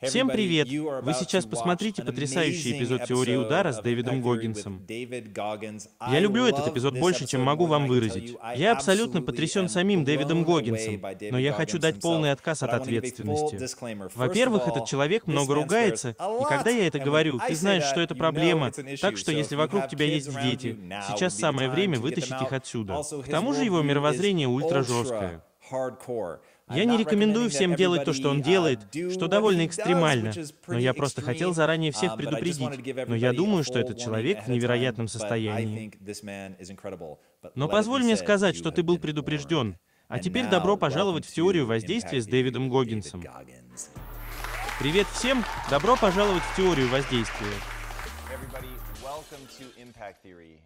Всем привет! Вы сейчас посмотрите потрясающий эпизод «Теории удара» с Дэвидом Гоггинсом. Я люблю этот эпизод больше, чем могу вам выразить. Я абсолютно потрясен самим Дэвидом Гоггинсом, но я хочу дать полный отказ от ответственности. Во-первых, этот человек много ругается, и когда я это говорю, ты знаешь, что это проблема, так что если вокруг тебя есть дети, сейчас самое время вытащить их отсюда. К тому же его мировоззрение ультра жесткое. Я не рекомендую всем делать то, что он делает, что довольно экстремально, но я просто хотел заранее всех um, предупредить. Но я думаю, что этот человек в невероятном состоянии. Но позволь мне сказать, что ты был предупрежден. А теперь добро пожаловать в теорию воздействия с Дэвидом Гоггинсом. Привет всем! Добро пожаловать в теорию воздействия.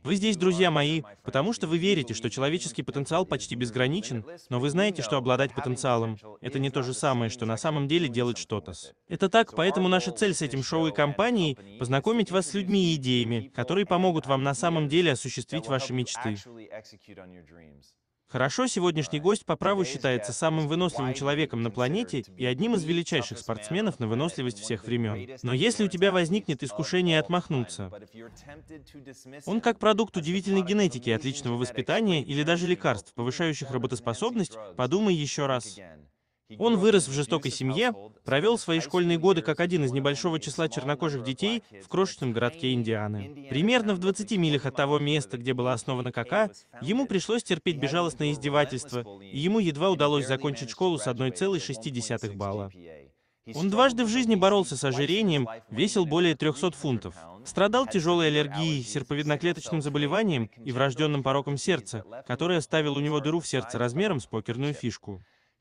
Вы здесь, друзья мои, потому что вы верите, что человеческий потенциал почти безграничен, но вы знаете, что обладать потенциалом — это не то же самое, что на самом деле делать что-то. Это так, поэтому наша цель с этим шоу и компанией — познакомить вас с людьми и идеями, которые помогут вам на самом деле осуществить ваши мечты. Хорошо, сегодняшний гость по праву считается самым выносливым человеком на планете и одним из величайших спортсменов на выносливость всех времен. Но если у тебя возникнет искушение отмахнуться, он как продукт удивительной генетики, отличного воспитания или даже лекарств, повышающих работоспособность, подумай еще раз. Он вырос в жестокой семье, провел свои школьные годы как один из небольшого числа чернокожих детей в крошечном городке Индианы. Примерно в 20 милях от того места, где была основана КК, ему пришлось терпеть безжалостное издевательство, и ему едва удалось закончить школу с 1,6 балла. Он дважды в жизни боролся с ожирением, весил более 300 фунтов. Страдал тяжелой аллергией, серповидноклеточным заболеванием и врожденным пороком сердца, которое оставил у него дыру в сердце размером с покерную фишку.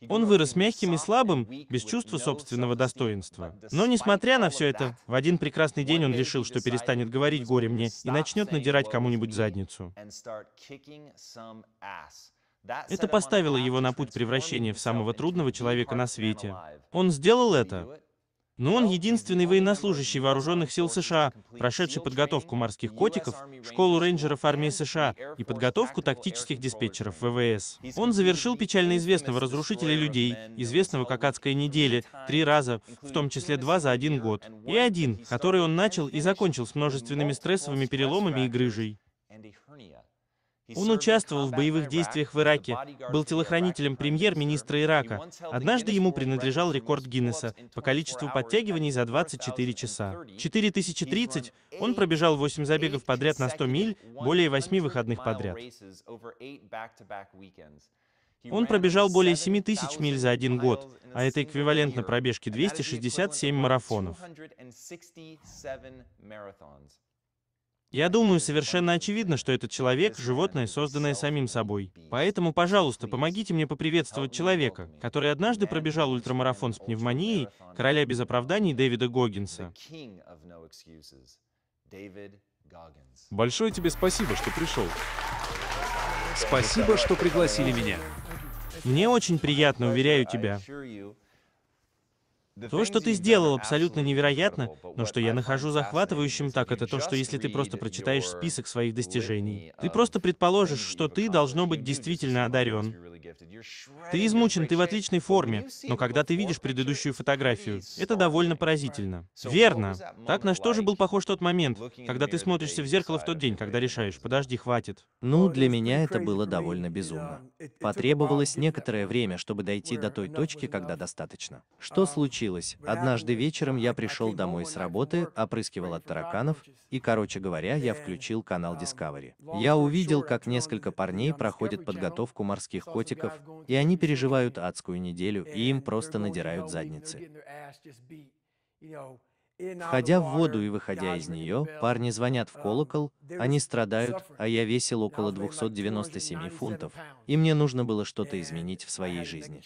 Он вырос мягким и слабым, без чувства собственного достоинства. Но несмотря на все это, в один прекрасный день он решил, что перестанет говорить горе мне и начнет надирать кому-нибудь задницу. Это поставило его на путь превращения в самого трудного человека на свете. Он сделал это, но он единственный военнослужащий вооруженных сил США, прошедший подготовку морских котиков, школу рейнджеров армии США и подготовку тактических диспетчеров ВВС. Он завершил печально известного разрушителя людей, известного как «Адская неделя», три раза, в том числе два за один год, и один, который он начал и закончил с множественными стрессовыми переломами и грыжей. Он участвовал в боевых действиях в Ираке, был телохранителем премьер-министра Ирака. Однажды ему принадлежал рекорд Гиннесса по количеству подтягиваний за 24 часа. 4030 он пробежал 8 забегов подряд на 100 миль, более 8 выходных подряд. Он пробежал более 7 тысяч миль за один год, а это эквивалентно пробежке 267 марафонов. Я думаю, совершенно очевидно, что этот человек — животное, созданное самим собой. Поэтому, пожалуйста, помогите мне поприветствовать человека, который однажды пробежал ультрамарафон с пневмонией, короля без оправданий Дэвида Гоггинса. Большое тебе спасибо, что пришел. Спасибо, что пригласили меня. Мне очень приятно, уверяю тебя. То, что ты сделал, абсолютно невероятно, но что я нахожу захватывающим так, это то, что если ты просто прочитаешь список своих достижений, ты просто предположишь, что ты должно быть действительно одарен, ты измучен, ты в отличной форме, но когда ты видишь предыдущую фотографию, это довольно поразительно. Верно. Так на что же был похож тот момент, когда ты смотришься в зеркало в тот день, когда решаешь, подожди, хватит? Ну, для меня это было довольно безумно. Потребовалось некоторое время, чтобы дойти до той точки, когда достаточно. Что случилось? Однажды вечером я пришел домой с работы, опрыскивал от тараканов, и, короче говоря, я включил канал Discovery. Я увидел, как несколько парней проходят подготовку морских котиков, и они переживают адскую неделю, и им просто надирают задницы. Входя в воду и выходя из нее, парни звонят в колокол, они страдают, а я весил около 297 фунтов, и мне нужно было что-то изменить в своей жизни.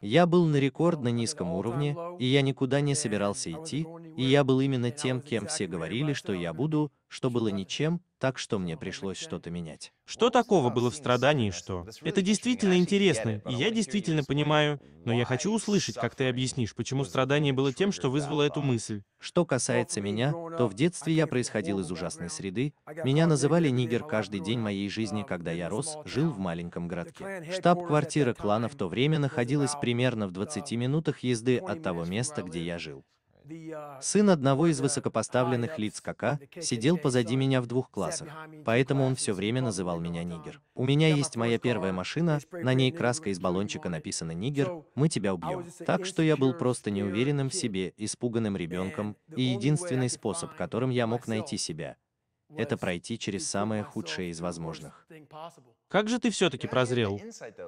Я был на рекордно низком уровне, и я никуда не собирался идти, и я был именно тем, кем все говорили, что я буду, что было ничем, так что мне пришлось что-то менять. Что такого было в страдании, что? Это действительно интересно, и я действительно понимаю, но я хочу услышать, как ты объяснишь, почему страдание было тем, что вызвало эту мысль. Что касается меня, то в детстве я происходил из ужасной среды, меня называли нигер каждый день моей uh, жизни, когда я рос, жил в маленьком городке. Штаб-квартира клана в то время находилась примерно в 20 минутах езды от того места, где я жил. Сын одного из высокопоставленных лиц КК сидел позади меня в двух классах, поэтому он все время называл меня Нигер. У меня есть моя первая машина, на ней краска из баллончика написана Нигер, мы тебя убьем. Так что я был просто неуверенным в себе, испуганным ребенком, и единственный способ, которым я мог найти себя, это пройти через самое худшее из возможных. Как же ты все-таки прозрел?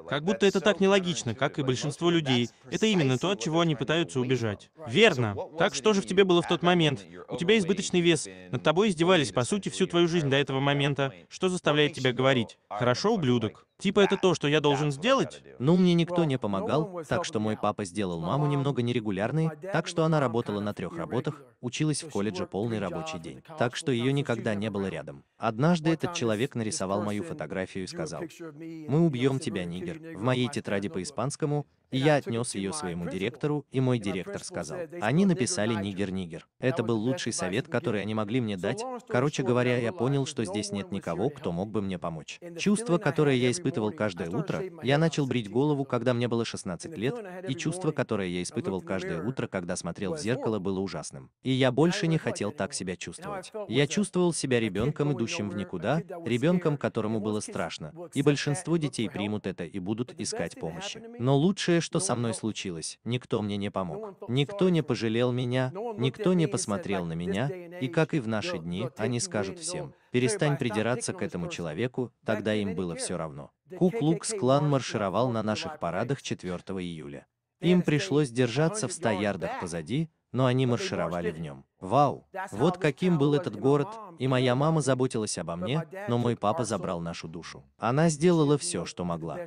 Как будто это так нелогично, как и большинство людей. Это именно то, от чего они пытаются убежать. Верно. Так что же в тебе было в тот момент? У тебя избыточный вес. Над тобой издевались, по сути, всю твою жизнь до этого момента. Что заставляет тебя говорить? Хорошо, ублюдок. Типа это то, что я должен сделать? Ну, мне никто не помогал, так что мой папа сделал маму немного нерегулярной, так что она работала на трех работах, училась в колледже полный рабочий день. Так что ее никогда не было рядом. Однажды этот человек нарисовал мою фотографию и сказал, «Мы убьем тебя, нигер». В моей тетради по-испанскому и я отнес ее своему директору, и мой директор сказал. Они написали «Нигер-Нигер». Это был лучший совет, который они могли мне дать. Короче говоря, я понял, что здесь нет никого, кто мог бы мне помочь. Чувство, которое я испытывал каждое утро, я начал брить голову, когда мне было 16 лет, и чувство, которое я испытывал каждое утро, когда смотрел в зеркало, было ужасным. И я больше не хотел так себя чувствовать. Я чувствовал себя ребенком, идущим в никуда, ребенком, которому было страшно. И большинство детей примут это и будут искать помощи. Но лучшее, Многое, что со мной случилось, никто мне не помог. Ну, никто не пожалел меня, ну, никто не посмотрел на меня, и как и в наши дни, они скажут ну, всем, перестань придираться к этому человеку, тогда им было все равно. Куклукс-клан маршировал на наших парадах 4 июля. Им пришлось держаться в 100 ярдах позади, но они маршировали в нем. Вау! Вот каким был этот город, и моя мама заботилась обо мне, но мой папа забрал нашу душу. Она сделала все, что могла.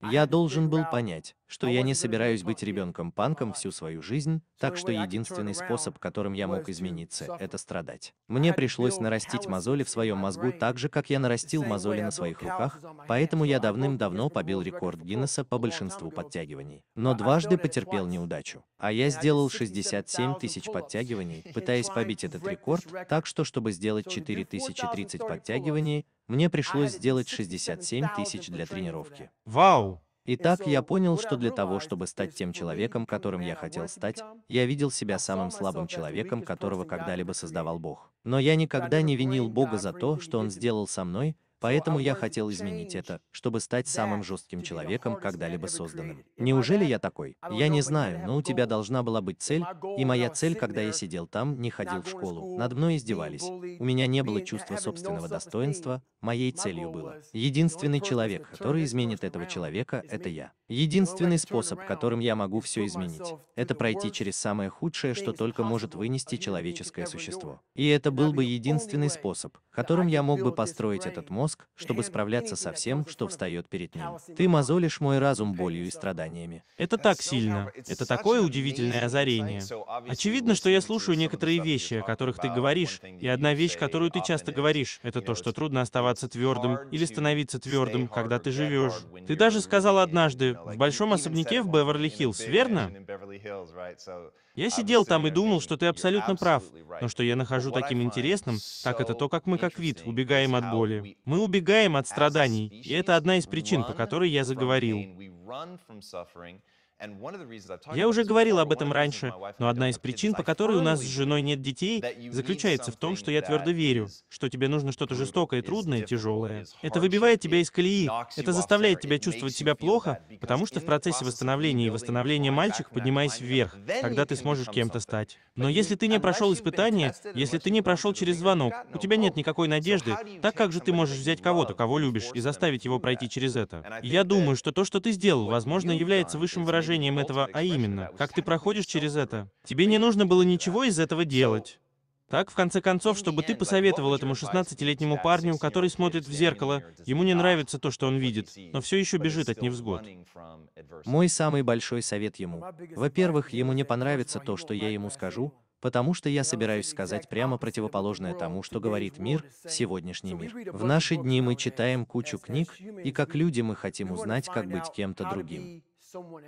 А я должен был понять, что я не собираюсь быть ребенком-панком всю свою жизнь, так что единственный способ, которым я мог измениться, это страдать. Мне пришлось нарастить мозоли в своем мозгу так же, как я нарастил мозоли на своих руках, поэтому я давным-давно побил рекорд Гиннесса по большинству подтягиваний. Но дважды потерпел неудачу. А я сделал 67 тысяч подтягиваний, пытаясь побить этот рекорд, так что чтобы сделать 4030 подтягиваний, мне пришлось сделать 67 тысяч для тренировки. Вау! Итак, я понял, что для того, чтобы стать тем человеком, которым я хотел стать, я видел себя самым слабым человеком, которого когда-либо создавал Бог. Но я никогда не винил Бога за то, что Он сделал со мной, Поэтому я хотел изменить это, чтобы стать самым жестким человеком, когда-либо созданным. Неужели я такой? Я не знаю, но у тебя должна была быть цель, и моя цель, когда я сидел там, не ходил в школу, над мной издевались. У меня не было чувства собственного достоинства, моей целью было. Единственный человек, который изменит этого человека, это я. Единственный способ, которым я могу все изменить, это пройти через самое худшее, что только может вынести человеческое существо. И это был бы единственный способ, которым я мог бы построить этот мост, мозг, чтобы справляться со всем, что встает перед ним. Ты мозолишь мой разум болью и страданиями. Это так сильно. Это такое удивительное озарение. Очевидно, что я слушаю некоторые вещи, о которых ты говоришь, и одна вещь, которую ты часто говоришь, это то, что трудно оставаться твердым или становиться твердым, когда ты живешь. Ты даже сказал однажды, в большом особняке в Беверли-Хиллз, верно? Я сидел там и думал, что ты абсолютно прав, но что я нахожу таким интересным, так это то, как мы как вид убегаем от боли. Мы убегаем от страданий, и это одна из причин, по которой я заговорил. Я уже говорил об этом раньше, но одна из причин, по которой у нас с женой нет детей, заключается в том, что я твердо верю, что тебе нужно что-то жестокое, трудное, тяжелое. Это выбивает тебя из колеи, это заставляет тебя чувствовать себя плохо, потому что в процессе восстановления и восстановления мальчик поднимаясь вверх, когда ты сможешь кем-то стать. Но если ты не прошел испытание, если ты не прошел через звонок, у тебя нет никакой надежды, так как же ты можешь взять кого-то, кого любишь, и заставить его пройти через это? Я думаю, что то, что ты сделал, возможно, является высшим выражением выражением этого, а именно, как ты проходишь через это. Тебе не нужно было ничего из этого делать. Так, в конце концов, чтобы ты посоветовал этому 16-летнему парню, который смотрит в зеркало, ему не нравится то, что он видит, но все еще бежит от невзгод. Мой самый большой совет ему. Во-первых, ему не понравится то, что я ему скажу, потому что я собираюсь сказать прямо противоположное тому, что говорит мир, сегодняшний мир. В наши дни мы читаем кучу книг, и как люди мы хотим узнать, как быть кем-то другим.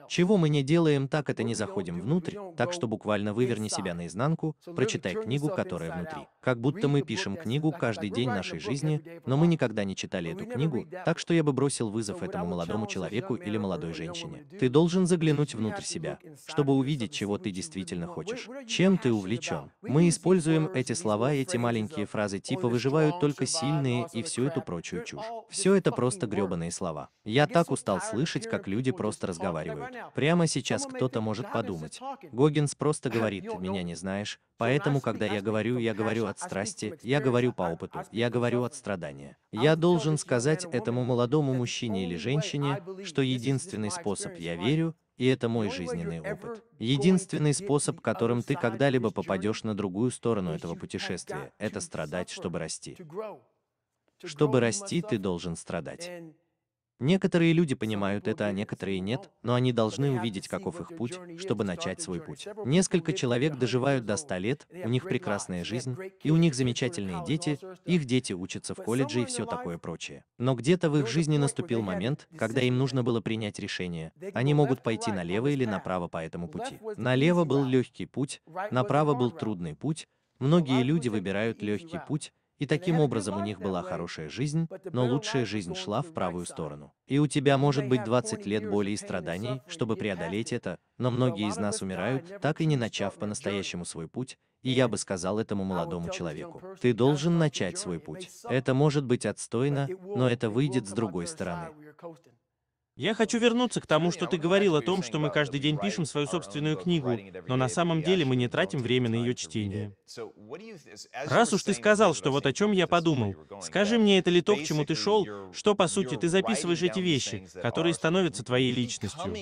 Чего мы не делаем, так это не заходим внутрь, так что буквально выверни себя наизнанку, прочитай книгу, которая внутри. Как будто мы пишем книгу каждый день нашей жизни, но мы никогда не читали эту книгу, так что я бы бросил вызов этому молодому человеку или молодой женщине. Ты должен заглянуть внутрь себя, чтобы увидеть, чего ты действительно хочешь, чем ты увлечен. Мы используем эти слова эти маленькие фразы типа «выживают только сильные» и всю эту прочую чушь. Все это просто гребаные слова. Я так устал слышать, как люди просто разговаривают разговаривают. Прямо сейчас кто-то может подумать. Гогинс просто говорит, меня не знаешь, поэтому, когда я говорю, я говорю от страсти, я говорю по опыту, я говорю от страдания. Я должен сказать этому молодому мужчине или женщине, что единственный способ «я верю» и это мой жизненный опыт. Единственный способ, которым ты когда-либо попадешь на другую сторону этого путешествия, это страдать, чтобы расти. Чтобы расти, ты должен страдать. Некоторые люди понимают это, а некоторые нет, но они должны увидеть, каков их путь, чтобы начать свой путь. Несколько человек доживают до 100 лет, у них прекрасная жизнь, и у них замечательные дети, их дети учатся в колледже и все такое прочее. Но где-то в их жизни наступил момент, когда им нужно было принять решение. Они могут пойти налево или направо по этому пути. Налево был легкий путь, направо был трудный путь, Многие люди выбирают легкий путь, и таким образом у них была хорошая жизнь, но лучшая жизнь шла в правую сторону. И у тебя может быть 20 лет боли и страданий, чтобы преодолеть это, но многие из нас умирают, так и не начав по-настоящему свой путь, и я бы сказал этому молодому человеку, ты должен начать свой путь. Это может быть отстойно, но это выйдет с другой стороны. Я хочу вернуться к тому, что ты говорил о том, что мы каждый день пишем свою um, собственную книгу, но на самом деле мы не тратим время на ее чтение. Раз уж ты сказал, что вот о чем я подумал, скажи мне, это ли то, к чему ты шел, что, по сути, ты записываешь эти вещи, которые становятся твоей личностью.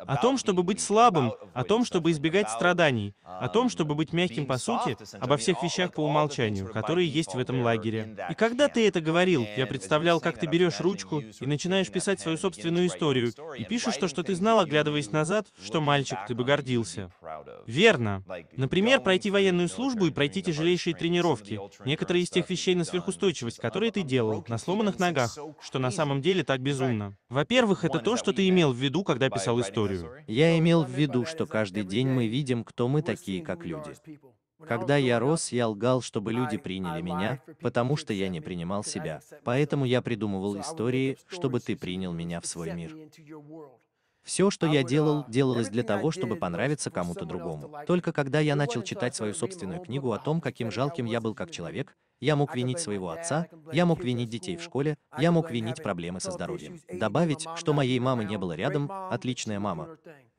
О том, чтобы быть слабым, о том, чтобы избегать страданий, о том, um, чтобы быть мягким по сути, обо всех вещах по умолчанию, которые есть в этом лагере. И когда ты это говорил, я представлял, как ты берешь ручку и начинаешь писать свою собственную собственную историю и пишешь то, что ты знал, оглядываясь назад, что мальчик, ты бы гордился. Верно. Например, пройти военную службу и пройти тяжелейшие тренировки. Некоторые из тех вещей на сверхустойчивость, которые ты делал, на сломанных ногах, что на самом деле так безумно. Во-первых, это то, что ты имел в виду, когда писал историю. Я имел в виду, что каждый день мы видим, кто мы такие, как люди. Когда я рос, я лгал, чтобы люди приняли меня, потому что я не принимал себя. Поэтому я придумывал истории, чтобы ты принял меня в свой мир. Все, что я делал, делалось для того, чтобы понравиться кому-то другому. Только когда я начал читать свою собственную книгу о том, каким жалким я был как человек, я мог винить своего отца, я мог винить детей в школе, я мог винить проблемы со здоровьем. Добавить, что моей мамы не было рядом, отличная мама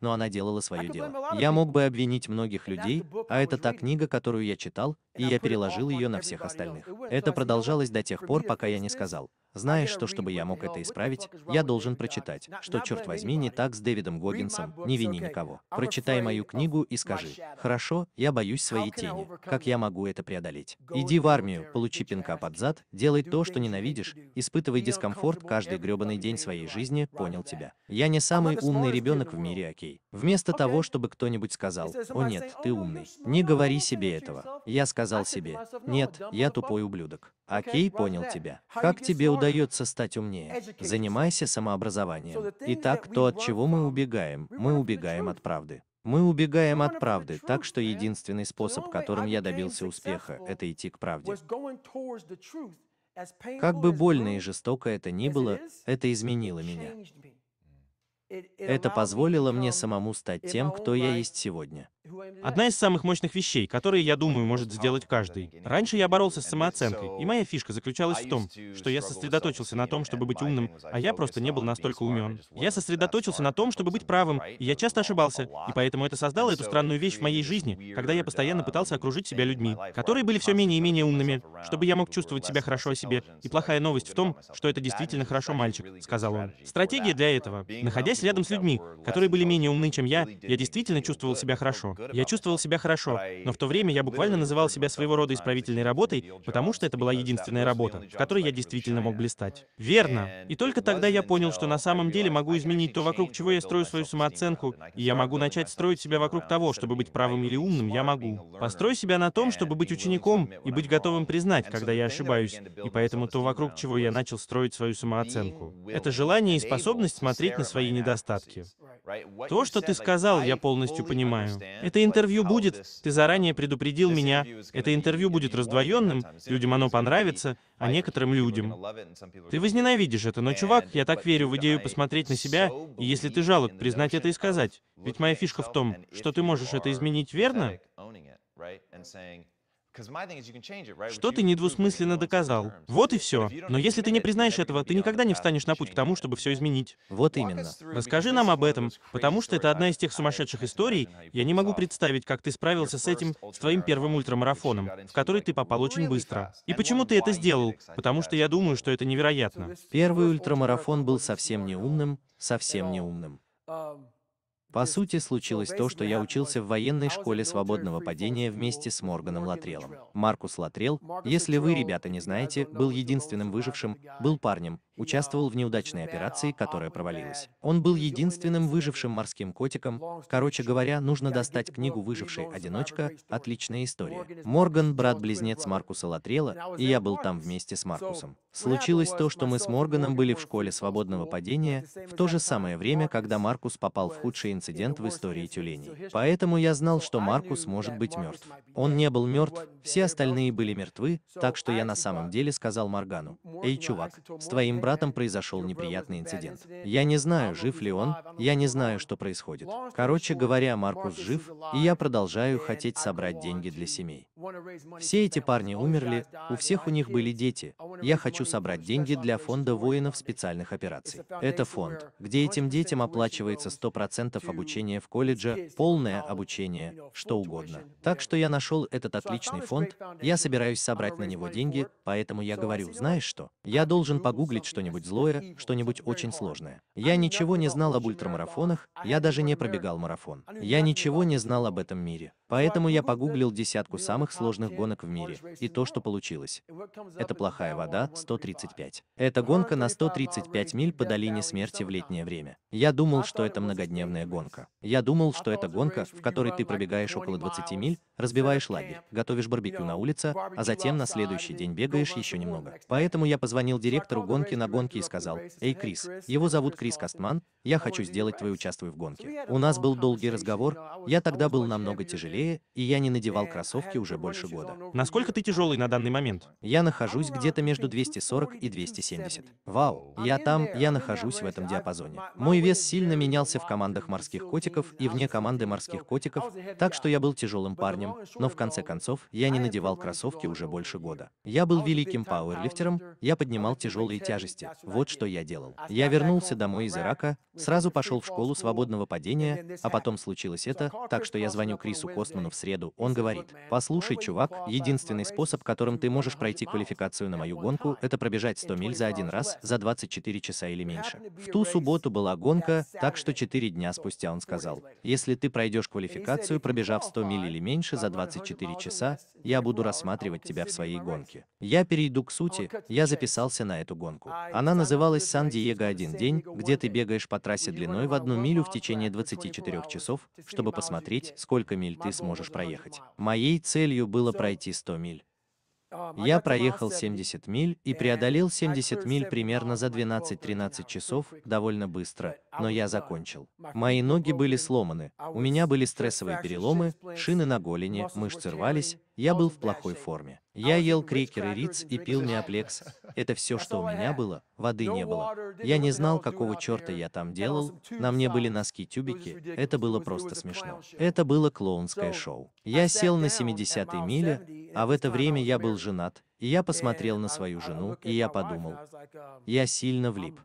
но она делала свое дело. Я мог бы обвинить многих людей, а это та книга, которую я читал, и я переложил ее на всех остальных. Это продолжалось до тех пор, пока я не сказал, знаешь, что чтобы я мог это исправить, я должен прочитать, что, черт возьми, не так с Дэвидом Гоггинсом, не вини никого. Прочитай мою книгу и скажи, хорошо, я боюсь своей тени, как я могу это преодолеть? Иди в армию, получи пинка под зад, делай то, что ненавидишь, испытывай дискомфорт каждый гребаный день своей жизни, понял тебя. Я не самый умный ребенок в мире, окей людей, вместо того, чтобы кто-нибудь сказал, «О нет, ты ну, умный». Не ну, ну, говори себе этого. Я сказал а себе, «Нет, я тупой ублюдок». Окей, понял тебя. Как тебе удается стать умнее? Занимайся самообразованием. Итак, то, от чего мы убегаем, мы убегаем от правды. Мы убегаем от правды, так что единственный способ, которым я добился успеха, это идти к правде. Как бы больно и жестоко это ни было, это изменило меня. Это позволило мне самому стать тем, кто я есть сегодня. Одна из самых мощных вещей, которые, я думаю, может сделать каждый. Раньше я боролся с самооценкой, и моя фишка заключалась в том, что я сосредоточился на том, чтобы быть умным, а я просто не был настолько умен. Я сосредоточился на том, чтобы быть правым, и я часто ошибался, и поэтому это создало эту странную вещь в моей жизни, когда я постоянно пытался окружить себя людьми, которые были все менее и менее умными, чтобы я мог чувствовать себя хорошо о себе, и плохая новость в том, что это действительно хорошо, мальчик, сказал он. Стратегия для этого. Находясь рядом с людьми, которые были менее умны, чем я, я действительно чувствовал себя хорошо. Я чувствовал себя хорошо, но в то время я буквально называл себя своего рода исправительной работой, потому что это была единственная работа, в которой я действительно мог блистать. Верно. И только тогда я понял, что на самом деле могу изменить то, вокруг чего я строю свою самооценку, и я могу начать строить себя вокруг того, чтобы быть правым или умным, я могу. Построй себя на том, чтобы быть учеником и быть готовым признать, когда я ошибаюсь, и поэтому то, вокруг чего я начал строить свою самооценку. Это желание и способность смотреть на свои недостатки. То, что ты сказал, я полностью понимаю. Это интервью будет. Ты заранее предупредил меня. Это интервью будет раздвоенным. Людям оно понравится, а некоторым людям. Ты возненавидишь это, но, чувак, я так верю в идею посмотреть на себя, и если ты жалок, признать это и сказать. Ведь моя фишка в том, что ты можешь это изменить, верно? Что ты недвусмысленно доказал? Вот и все. Но если ты не признаешь этого, ты никогда не встанешь на путь к тому, чтобы все изменить. Вот именно. Расскажи нам об этом, потому что это одна из тех сумасшедших историй. Я не могу представить, как ты справился с этим, с твоим первым ультрамарафоном, в который ты попал очень быстро. И почему ты это сделал? Потому что я думаю, что это невероятно. Первый ультрамарафон был совсем не умным, совсем не умным. Um, по сути, случилось то, что я учился в военной школе свободного падения вместе с Морганом Латрелом. Маркус Латрел, если вы, ребята, не знаете, был единственным выжившим, был парнем, участвовал в неудачной операции, которая провалилась. Он был единственным выжившим морским котиком. Короче говоря, нужно достать книгу «Выживший одиночка. Отличная история». Морган — брат-близнец Маркуса Латрела, и я был там вместе с Маркусом. Случилось то, что мы с Морганом были в школе свободного падения в то же самое время, когда Маркус попал в худший инцидент в истории тюленей. Поэтому я знал, что Маркус может быть мертв. Он не был мертв, все остальные были мертвы, так что я на самом деле сказал Моргану, «Эй, чувак, с твоим братом произошел неприятный инцидент. Я не знаю, жив ли он, я не знаю, что происходит. Короче говоря, Маркус жив, и я продолжаю хотеть собрать деньги для семей. Все эти парни умерли, у всех у них были дети. Я хочу собрать деньги для фонда воинов специальных операций. Это фонд, где этим детям оплачивается 100% обучения в колледже, полное обучение, что угодно. Так что я нашел этот отличный фонд, я собираюсь собрать на него деньги, поэтому я говорю, знаешь что, я должен погуглить, что-нибудь злое, что-нибудь очень сложное. Я ничего не знал об ультрамарафонах, я даже не пробегал марафон. Я ничего не знал об этом мире. Поэтому я погуглил десятку самых сложных гонок в мире, и то, что получилось. Это плохая вода, 135. Это гонка на 135 миль по долине смерти в летнее время. Я думал, что это многодневная гонка. Я думал, что это гонка, в которой ты пробегаешь около 20 миль, разбиваешь лагерь, готовишь барбекю на улице, а затем на следующий день бегаешь еще немного. Поэтому я позвонил директору гонки на на гонке и сказал, «Эй, Крис, его зовут Крис Кастман, я хочу сделать твой участвуй в гонке». У нас был долгий разговор, я тогда был намного тяжелее, и я не надевал кроссовки уже больше года. Насколько ты тяжелый на данный момент? Я нахожусь где-то между 240 и 270. Вау, я там, я нахожусь в этом диапазоне. Мой вес сильно менялся в командах морских котиков и вне команды морских котиков, так что я был тяжелым парнем, но в конце концов я не надевал кроссовки уже больше года. Я был великим пауэрлифтером, я поднимал тяжелые тяжести месте. Вот что я делал. Я вернулся домой из Ирака, сразу пошел в школу свободного падения, а потом случилось это, так что я звоню Крису Костману в среду, он говорит, послушай, чувак, единственный способ, которым ты можешь пройти квалификацию на мою гонку, это пробежать 100 миль за один раз, за 24 часа или меньше. В ту субботу была гонка, так что 4 дня спустя он сказал, если ты пройдешь квалификацию, пробежав 100 миль или меньше за 24 часа, я буду рассматривать тебя в своей гонке. Я перейду к сути, я записался на эту гонку. Она называлась «Сан-Диего один день», где ты бегаешь по трассе длиной в одну милю в течение 24 часов, чтобы посмотреть, сколько миль ты сможешь проехать. Моей целью было пройти 100 миль. Я проехал 70 миль и преодолел 70 миль примерно за 12-13 часов, довольно быстро, но я закончил. Мои ноги были сломаны, у меня были стрессовые переломы, шины на голени, мышцы рвались, я был в плохой форме. Я ел крекеры Риц и пил Неоплекс. Это все, что у меня было, воды не было. Я не знал, какого черта я там делал, на мне были носки-тюбики, это было просто смешно. Это было клоунское шоу. Я сел на 70-й миле, а в это время я был женат, и я посмотрел на свою жену, и я подумал, um, я сильно влип.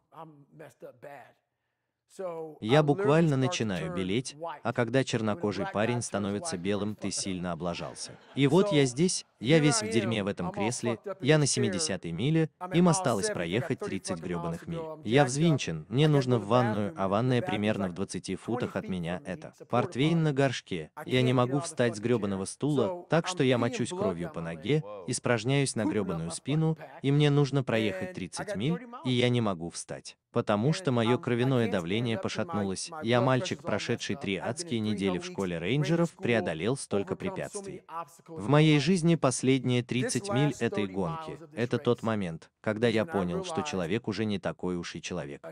Я буквально начинаю белеть, а когда чернокожий парень становится белым, ты сильно облажался. И вот я здесь, я весь в дерьме в этом кресле, я на 70-й миле, им осталось проехать 30 гребаных миль. Я взвинчен, мне нужно в ванную, а ванная примерно в 20 футах от меня это. Портвейн на горшке, я не могу встать с гребаного стула, так что я мочусь кровью по ноге, испражняюсь на гребаную спину, и мне нужно проехать 30 миль, и я не могу встать потому что мое кровяное давление пошатнулось. Я мальчик, прошедший три адские недели в школе рейнджеров, преодолел столько препятствий. В моей жизни последние 30 миль этой гонки – это тот момент, когда я понял, что человек уже не такой уж и человек.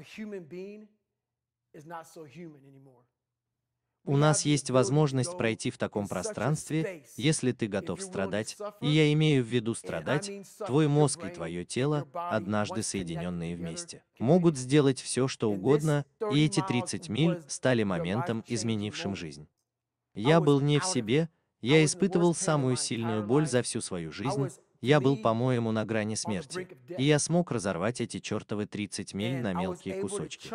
У нас есть возможность пройти в таком пространстве, если ты готов страдать, и я имею в виду страдать, твой мозг и твое тело, однажды соединенные вместе, могут сделать все, что угодно, и эти 30 миль стали моментом, изменившим жизнь. Я был не в себе, я испытывал самую сильную боль за всю свою жизнь. Я был, по-моему, на грани смерти. И я смог разорвать эти чертовы 30 миль на мелкие кусочки.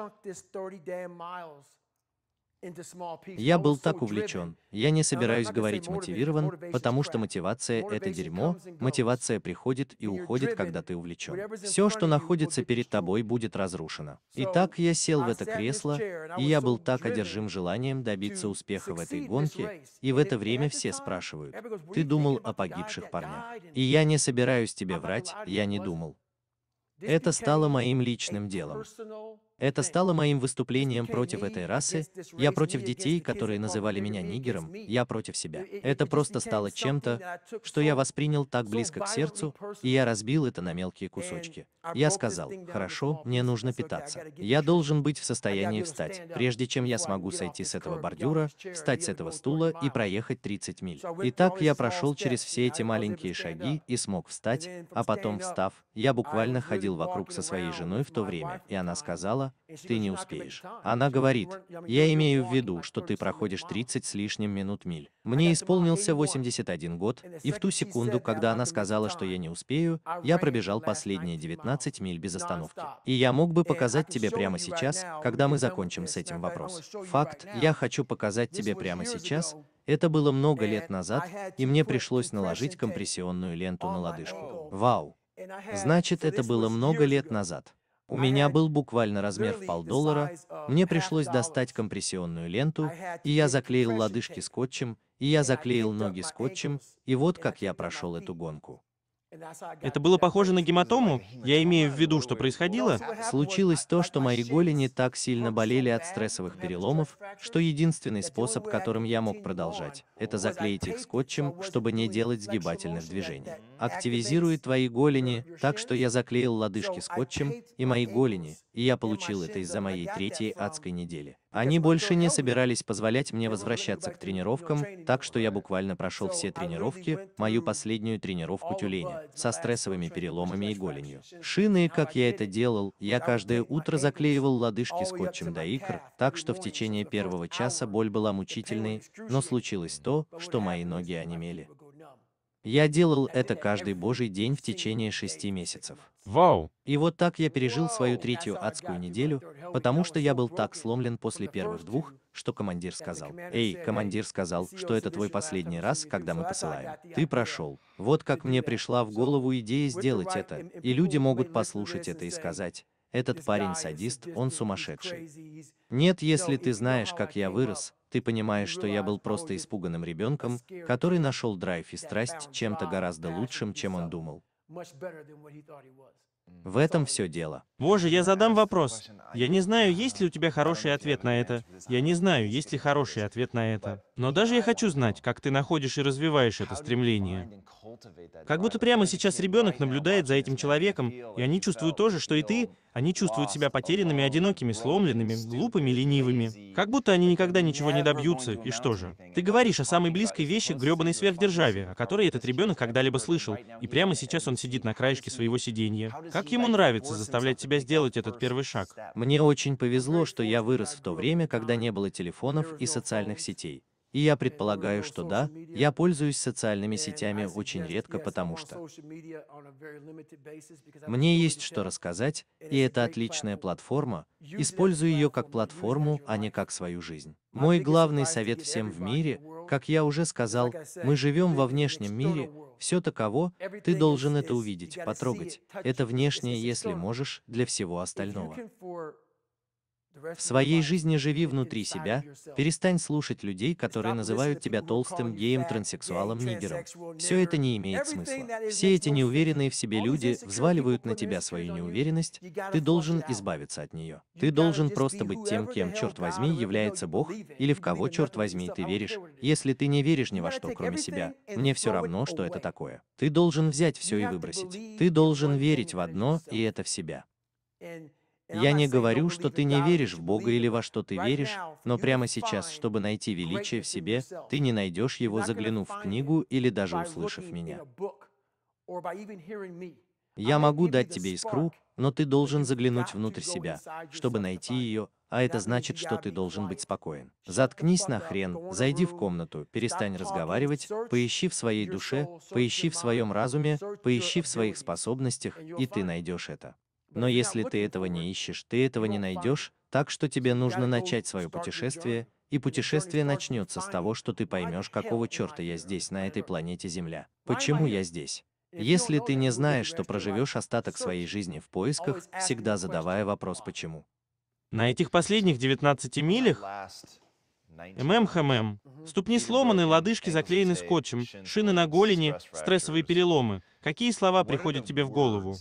Я был так увлечен. Я не собираюсь говорить мотивирован, потому что мотивация — это дерьмо, мотивация приходит и уходит, когда ты увлечен. Все, что находится перед тобой, будет разрушено. Итак, я сел в это кресло, и я был так одержим желанием добиться успеха в этой гонке, и в это время все спрашивают, ты думал о погибших парнях? И я не собираюсь тебе врать, я не думал. Это стало моим личным делом. Это стало моим выступлением против этой расы, я против детей, которые называли меня нигером, я против себя. Это просто стало чем-то, что я воспринял так близко к сердцу, и я разбил это на мелкие кусочки. Я сказал, хорошо, мне нужно питаться. Я должен быть в состоянии встать, uh, прежде чем я смогу сойти с этого бордюра, встать с этого стула и проехать 30 миль. И так я прошел через все эти маленькие шаги uh, и смог встать, а потом, встав, я буквально ходил вокруг со своей женой в то время, и она сказала, ты не успеешь. Она говорит, я имею в виду, что ты проходишь 30 с лишним минут миль. Мне исполнился 81 год, и в ту секунду, когда она сказала, что я не успею, я пробежал последние 19 миль без остановки. И я мог бы показать тебе прямо сейчас, когда мы закончим с этим вопрос. Факт, я хочу показать тебе прямо сейчас, это было много лет назад, и мне пришлось наложить компрессионную ленту на лодыжку. Вау. Значит, это было много лет назад. У меня был буквально размер в полдоллара, мне пришлось достать компрессионную ленту, и я заклеил лодыжки скотчем, и я заклеил ноги скотчем, и вот как я прошел эту гонку. Это было похоже на гематому? Я имею в виду, что происходило? Случилось то, что мои голени так сильно болели от стрессовых переломов, что единственный способ, которым я мог продолжать, это заклеить их скотчем, чтобы не делать сгибательных движений. Активизирует твои голени, так что я заклеил лодыжки скотчем и мои голени, и я получил это из-за моей третьей адской недели. Они больше не собирались позволять мне возвращаться к тренировкам, так что я буквально прошел все тренировки, мою последнюю тренировку тюленя, со стрессовыми переломами и голенью. Шины, как я это делал, я каждое утро заклеивал лодыжки скотчем до икр, так что в течение первого часа боль была мучительной, но случилось то, что мои ноги онемели. Я делал это каждый божий день в течение шести месяцев. Вау! И вот так я пережил свою третью адскую неделю, потому что я был так сломлен после первых двух, что командир сказал. Эй, командир сказал, что это твой последний раз, когда мы посылаем. Ты прошел. Вот как мне пришла в голову идея сделать это, и люди могут послушать это и сказать, этот парень садист, он сумасшедший. Нет, если ты знаешь, как я вырос, ты понимаешь, что я был просто испуганным ребенком, который нашел драйв и страсть чем-то гораздо лучшим, чем он думал. В этом все дело. Боже, я задам вопрос. Я не знаю, есть ли у тебя хороший ответ на это. Я не знаю, есть ли хороший ответ на это. Но даже я хочу знать, как ты находишь и развиваешь это стремление. Как будто прямо сейчас ребенок наблюдает за этим человеком, и они чувствуют то же, что и ты. Они чувствуют себя потерянными, одинокими, сломленными, глупыми, ленивыми. Как будто они никогда ничего не добьются, и что же? Ты говоришь о самой близкой вещи гребаной сверхдержаве, о которой этот ребенок когда-либо слышал, и прямо сейчас он сидит на краешке своего сиденья. Как как ему нравится заставлять тебя сделать этот первый шаг? Мне очень повезло, что я вырос в то время, когда не было телефонов и социальных сетей. И я предполагаю, что да, я пользуюсь социальными сетями очень редко, потому что мне есть что рассказать, и это отличная платформа, использую ее как платформу, а не как свою жизнь. Мой главный совет всем в мире, как я уже сказал, мы живем во внешнем мире, все таково, ты должен это увидеть, потрогать. Это внешнее, если можешь, для всего остального. В своей жизни живи внутри себя, перестань слушать людей, которые называют тебя толстым, геем, транссексуалом, нигером. Все это не имеет смысла. Все эти неуверенные в себе люди взваливают на тебя свою неуверенность, ты должен избавиться от нее. Ты должен просто быть тем, кем, черт возьми, является Бог, или в кого, черт возьми, ты веришь. Если ты не веришь ни во что, кроме себя, мне все равно, что это такое. Ты должен взять все и выбросить. Ты должен верить в одно, и это в себя. Я не говорю, что ты не веришь в Бога или во что ты веришь, но прямо сейчас, чтобы найти величие в себе, ты не найдешь его, заглянув в книгу или даже услышав меня. Я могу дать тебе искру, но ты должен заглянуть внутрь себя, чтобы найти ее, а это значит, что ты должен быть спокоен. Заткнись на хрен, зайди в комнату, перестань разговаривать, поищи в своей душе, поищи в своем разуме, поищи в своих способностях, и ты найдешь это. Но если ты этого не ищешь, ты этого не найдешь, так что тебе нужно начать свое путешествие, и путешествие начнется с того, что ты а поймешь, какого черта я здесь, на этой планете Земля. Почему я здесь? Если ты не знаешь, что проживешь остаток своей жизни в поисках, всегда задавая вопрос «почему?». На этих последних 19 милях ММХМ. Эм эм эм, ступни сломаны, лодыжки заклеены скотчем, шины на голени, стрессовые переломы. Какие слова приходят тебе в голову?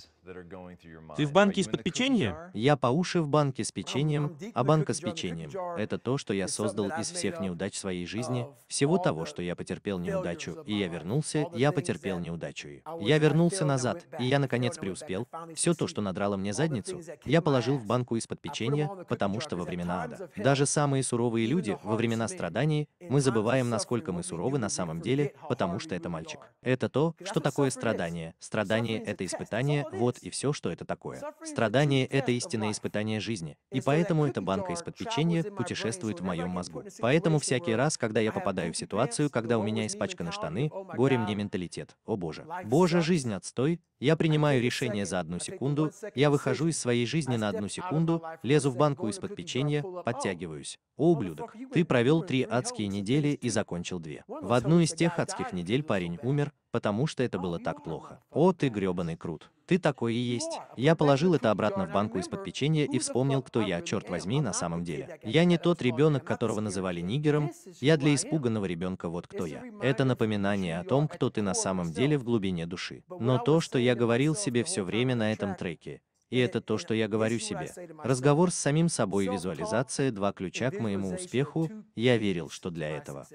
Ты в банке из-под печенья? Я по уши в банке с печеньем, а банка с печеньем — это то, что я создал из всех неудач своей жизни, всего того, что я потерпел неудачу, и я вернулся, я потерпел неудачу. Я вернулся назад, и я наконец преуспел. Все то, что надрало мне задницу, я положил в банку из-под печенья, потому что во времена ада. Даже самые суровые люди, во времена страданий, мы забываем, насколько мы суровы на самом деле, потому что это мальчик. Это то, что такое страдание. Страдание — это испытание, вот и все, что это такое. Страдание — это истинное испытание жизни, и поэтому эта банка из-под печенья путешествует в моем мозгу. Поэтому всякий раз, когда я попадаю в ситуацию, когда у меня испачканы штаны, oh горе мне менталитет. О боже. Боже, жизнь отстой, я принимаю решение за одну секунду, я выхожу из своей жизни на одну секунду, лезу в банку из-под печенья, oh, подтягиваюсь. О, ублюдок, ты провел три адские недели и закончил две. В одну из тех адских недель парень умер, потому что это было так плохо. О, ты гребаный крут. Ты такой и есть. Я положил это обратно в банку из-под печенья и вспомнил, кто я, черт возьми, на самом деле. Я не тот ребенок, которого называли нигером, я для испуганного ребенка вот кто я. Это напоминание о том, кто ты на самом деле в глубине души. Но то, что я говорил себе все время на этом треке, и это то, что я говорю себе. Разговор с самим собой и визуализация – два ключа к моему успеху. Я верил, что для этого.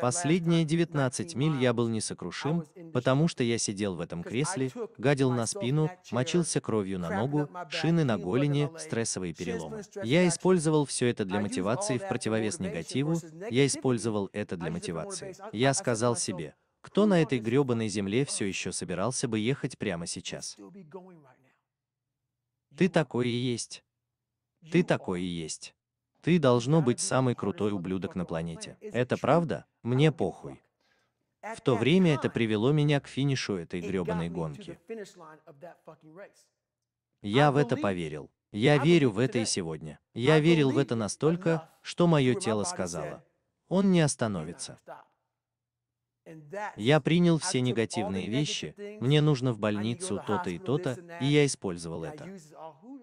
Последние 19 миль я был несокрушим, потому что я сидел в этом кресле, гадил на спину, мочился кровью на ногу, шины на голени, стрессовые переломы. Я использовал все это для мотивации в противовес негативу, я использовал это для мотивации. Я сказал себе, кто на этой гребаной земле все еще собирался бы ехать прямо сейчас? Ты такой и есть. Ты такой и есть. Ты должно быть самый крутой ублюдок на планете. Это правда? Мне похуй. В то время это привело меня к финишу этой гребаной гонки. Я в это поверил. Я верю в это и сегодня. Я верил в это настолько, что мое тело сказало. Он не остановится. Я принял все негативные вещи, мне нужно в больницу то-то и то-то, и я использовал это.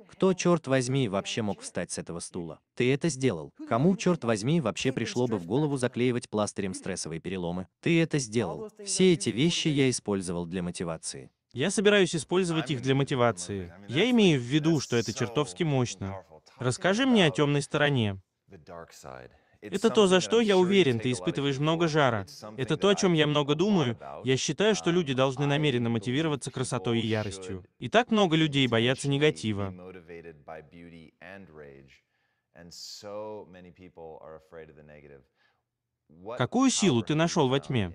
Кто, черт возьми, вообще мог встать с этого стула? Ты это сделал. Кому, черт возьми, вообще пришло бы в голову заклеивать пластырем стрессовые переломы? Ты это сделал. Все эти вещи я использовал для мотивации. Я собираюсь использовать их для мотивации. Я имею в виду, что это чертовски мощно. Расскажи мне о темной стороне. Это то, за что я уверен, ты испытываешь много жара. Это то, о чем я много думаю. Я считаю, что люди должны намеренно мотивироваться красотой и яростью. И так много людей боятся негатива. And so many people are afraid of the negative. Какую силу ты нашел во тьме?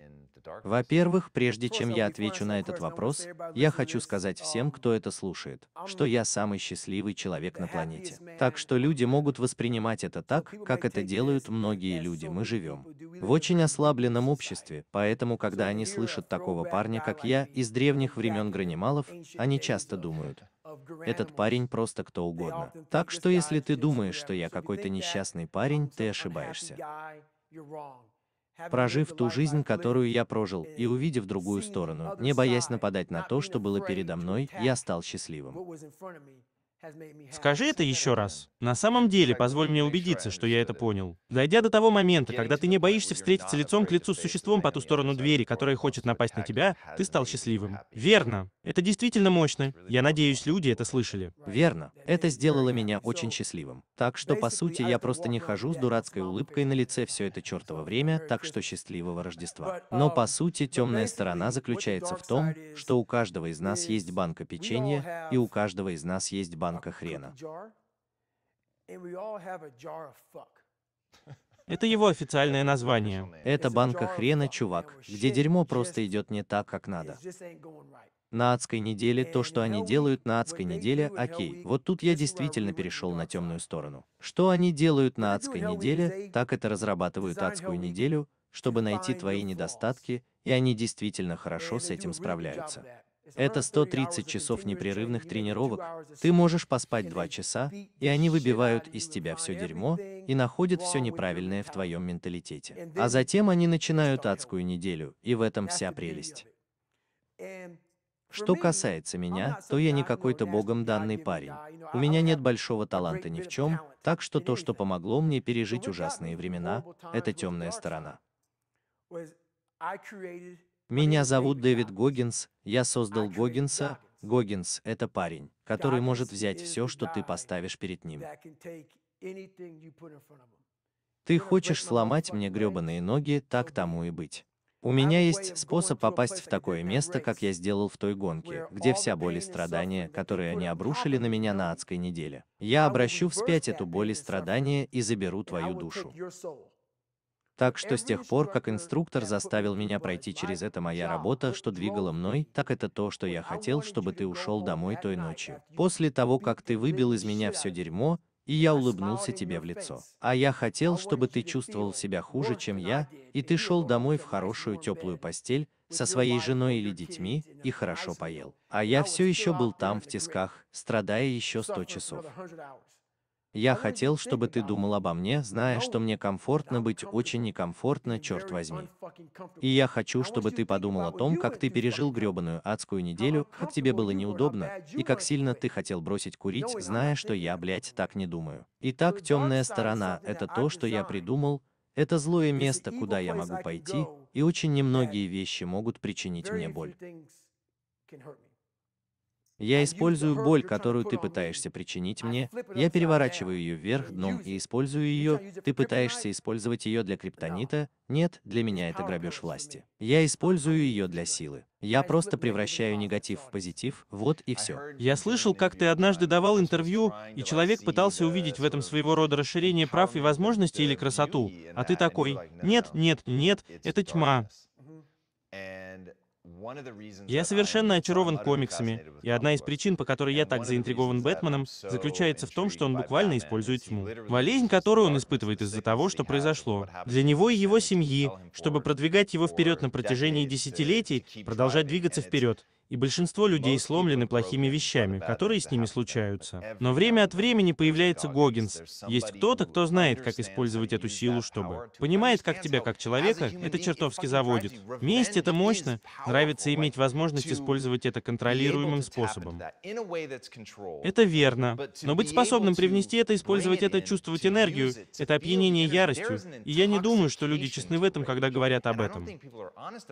Во-первых, прежде чем я отвечу на этот вопрос, я хочу сказать всем, кто это слушает, что я самый счастливый человек на планете. Так что люди могут воспринимать это так, как это делают многие люди. Мы живем в очень ослабленном обществе, поэтому, когда они слышат такого парня, как я, из древних времен Гранималов, они часто думают, этот парень просто кто угодно. Так что если ты думаешь, что я какой-то несчастный парень, ты ошибаешься прожив ту жизнь, которую я прожил, и увидев другую сторону, не боясь нападать на то, что было передо мной, я стал счастливым. Скажи это еще раз. На самом деле, позволь мне убедиться, что я это понял. Дойдя до того момента, когда ты не боишься встретиться лицом к лицу с существом по ту сторону двери, которое хочет напасть на тебя, ты стал счастливым. Верно. Это действительно мощно. Я надеюсь, люди это слышали. Верно. Это сделало меня очень счастливым. Так что, по сути, я просто не хожу с дурацкой улыбкой на лице все это чертово время, так что счастливого Рождества. Um, Но, по сути, темная сторона заключается в том, что у каждого из нас есть банка печенья, и у каждого из нас есть банка замка хрена. Это его официальное название. Это банка хрена, чувак, где дерьмо просто идет не так, как надо. На адской неделе то, что они делают на адской неделе, окей, вот тут я действительно перешел на темную сторону. Что они делают на адской неделе, так это разрабатывают адскую неделю, чтобы найти твои недостатки, и они действительно хорошо с этим справляются. Это 130 часов непрерывных тренировок. Ты можешь поспать 2 часа, и они выбивают из тебя все дерьмо и находят все неправильное в твоем менталитете. А затем они начинают адскую неделю, и в этом вся прелесть. Что касается меня, то я не какой-то богом данный парень. У меня нет большого таланта ни в чем, так что то, что помогло мне пережить ужасные времена, это темная сторона. Меня зовут Дэвид Гогинс, я создал Гогинса. Гогинс – это парень, который может взять все, что ты поставишь перед ним. Ты хочешь сломать мне гребаные ноги, так тому и быть. У меня есть способ попасть в такое место, как я сделал в той гонке, где вся боль и страдания, которые они обрушили на меня на адской неделе. Я обращу вспять эту боль и страдания и заберу твою душу. Так что с тех пор, как инструктор заставил меня пройти через это моя работа, что двигало мной, так это то, что я хотел, чтобы ты ушел домой той ночью. После того, как ты выбил из меня все дерьмо, и я улыбнулся тебе в лицо. А я хотел, чтобы ты чувствовал себя хуже, чем я, и ты шел домой в хорошую теплую постель, со своей женой или детьми, и хорошо поел. А я все еще был там в тисках, страдая еще сто часов. Я хотел, чтобы ты думал обо мне, зная, что мне комфортно быть очень некомфортно, черт возьми. И я хочу, чтобы ты подумал о том, как ты пережил гребаную адскую неделю, как тебе было неудобно, и как сильно ты хотел бросить курить, зная, что я, блядь, так не думаю. Итак, темная сторона — это то, что я придумал, это злое место, куда я могу пойти, и очень немногие вещи могут причинить мне боль. Я использую боль, которую ты пытаешься причинить мне, я переворачиваю ее вверх дном и использую ее, ты пытаешься использовать ее для криптонита, нет, для меня это грабеж власти. Я использую ее для силы. Я просто превращаю негатив в позитив, вот и все. Я слышал, как ты однажды давал интервью, и человек пытался увидеть в этом своего рода расширение прав и возможностей или красоту, а ты такой, нет, нет, нет, это тьма, я совершенно очарован комиксами, и одна из причин, по которой я так заинтригован Бэтменом, заключается в том, что он буквально использует тьму. Болезнь, которую он испытывает из-за того, что произошло. Для него и его семьи, чтобы продвигать его вперед на протяжении десятилетий, продолжать двигаться вперед и большинство людей сломлены плохими вещами, которые с ними случаются. Но время от времени появляется Гогинс. Есть кто-то, кто знает, как использовать эту силу, чтобы... Понимает, как тебя как человека, это чертовски заводит. Месть — это мощно. Нравится иметь возможность использовать это контролируемым способом. Это верно. Но быть способным привнести это, использовать это, чувствовать энергию — это опьянение яростью. И я не думаю, что люди честны в этом, когда говорят об этом.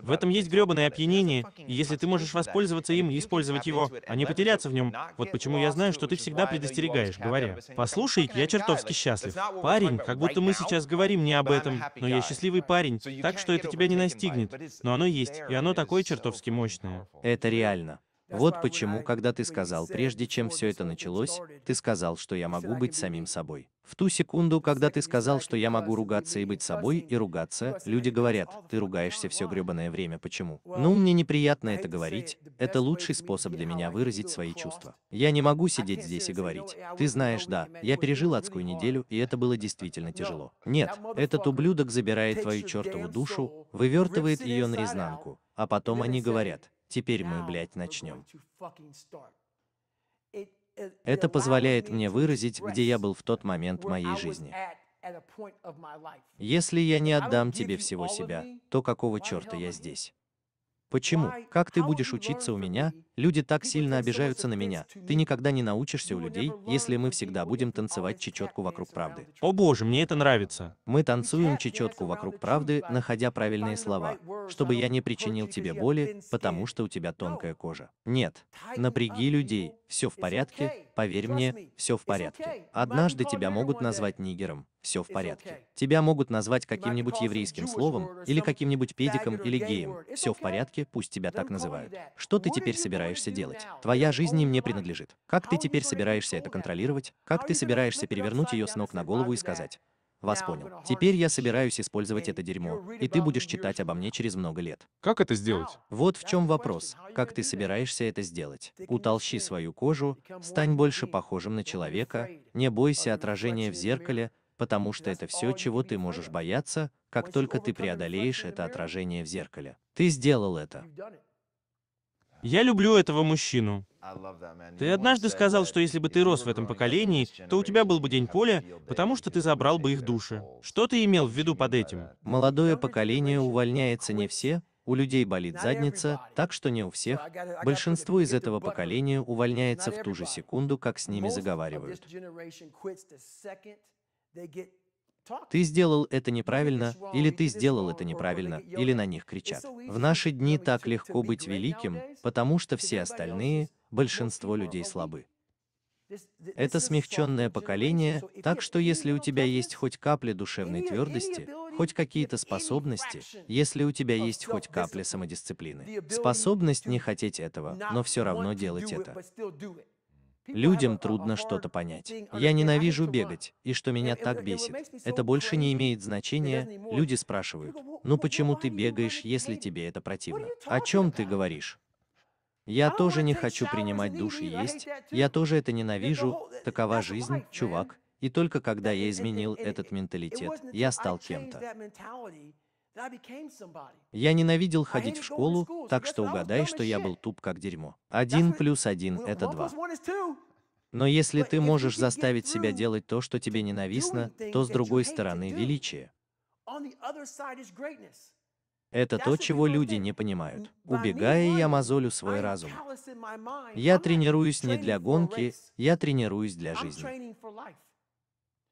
В этом есть гребаное опьянение, и если ты можешь воспользоваться пользоваться им и использовать его, а не потеряться в нем. Вот почему я знаю, что ты всегда предостерегаешь, говоря, «Послушай, я чертовски счастлив. Парень, как будто мы сейчас говорим не об этом, но я счастливый парень, так что это тебя не настигнет. Но оно есть, и оно такое чертовски мощное». Это реально. Вот почему, когда ты сказал, прежде чем все это началось, ты сказал, что я могу быть самим собой. В ту секунду, когда ты сказал, что я могу ругаться и быть собой, и ругаться, люди говорят, ты ругаешься все гребаное время, почему? Ну, мне неприятно это говорить, это лучший способ для меня выразить свои чувства. Я не могу сидеть здесь и говорить. Ты знаешь, да, я пережил адскую неделю, и это было действительно тяжело. Нет, этот ублюдок забирает твою чертову душу, вывертывает ее наизнанку, а потом они говорят, теперь мы, блядь, начнем. Это позволяет мне выразить, где я был в тот момент моей жизни. Если я не отдам тебе всего себя, то какого черта я здесь? Почему? Как ты будешь учиться у меня, Люди так сильно обижаются на меня. Ты никогда не научишься у людей, если мы всегда будем танцевать чечетку вокруг правды. О боже, мне это нравится. Мы танцуем чечетку вокруг правды, находя правильные слова, чтобы я не причинил тебе боли, потому что у тебя тонкая кожа. Нет. Напряги людей, все в порядке, поверь мне, все в порядке. Однажды тебя могут назвать нигером, все в порядке. Тебя могут назвать каким-нибудь еврейским словом, или каким-нибудь педиком, или геем, все в порядке, пусть тебя так называют. Что ты теперь собираешься собираешься делать. Твоя жизнь им не принадлежит. Как ты теперь собираешься это контролировать? Как ты собираешься перевернуть ее с ног на голову и сказать? Вас понял. Теперь я собираюсь использовать это дерьмо, и ты будешь читать обо мне через много лет. Как это сделать? Вот в чем вопрос. Как ты собираешься это сделать? Утолщи свою кожу, стань больше похожим на человека, не бойся отражения в зеркале, потому что это все, чего ты можешь бояться, как только ты преодолеешь это отражение в зеркале. Ты сделал это. Я люблю этого мужчину. Ты однажды сказал, что если бы ты рос в этом поколении, то у тебя был бы день поля, потому что ты забрал бы их души. Что ты имел в виду под этим? Молодое поколение увольняется не все, у людей болит задница, так что не у всех. Большинство из этого поколения увольняется в ту же секунду, как с ними заговаривают. Ты сделал это неправильно, или ты сделал это неправильно, или на них кричат. В наши дни так легко быть великим, потому что все остальные, большинство людей слабы. Это смягченное поколение, так что если у тебя есть хоть капли душевной твердости, хоть какие-то способности, если у тебя есть хоть капля самодисциплины, способность не хотеть этого, но все равно делать это. Людям трудно что-то понять. Я ненавижу бегать, и что меня э, э, так э, бесит. Это больше не имеет значения. Люди спрашивают, типа, ну почему ты бегаешь, если тебе это противно? О чем ты говоришь? Я тоже не хочу принимать душ и есть, я тоже это ненавижу, такова жизнь, чувак. И только когда я изменил этот менталитет, я стал кем-то. Я ненавидел ходить в школу, так что угадай, что я был туп как дерьмо. Один плюс один – это два. Но если ты можешь заставить себя делать то, что тебе ненавистно, то с другой стороны – величие. Это то, чего люди не понимают. Убегая, я мозолю свой разум. Я тренируюсь не для гонки, я тренируюсь для жизни.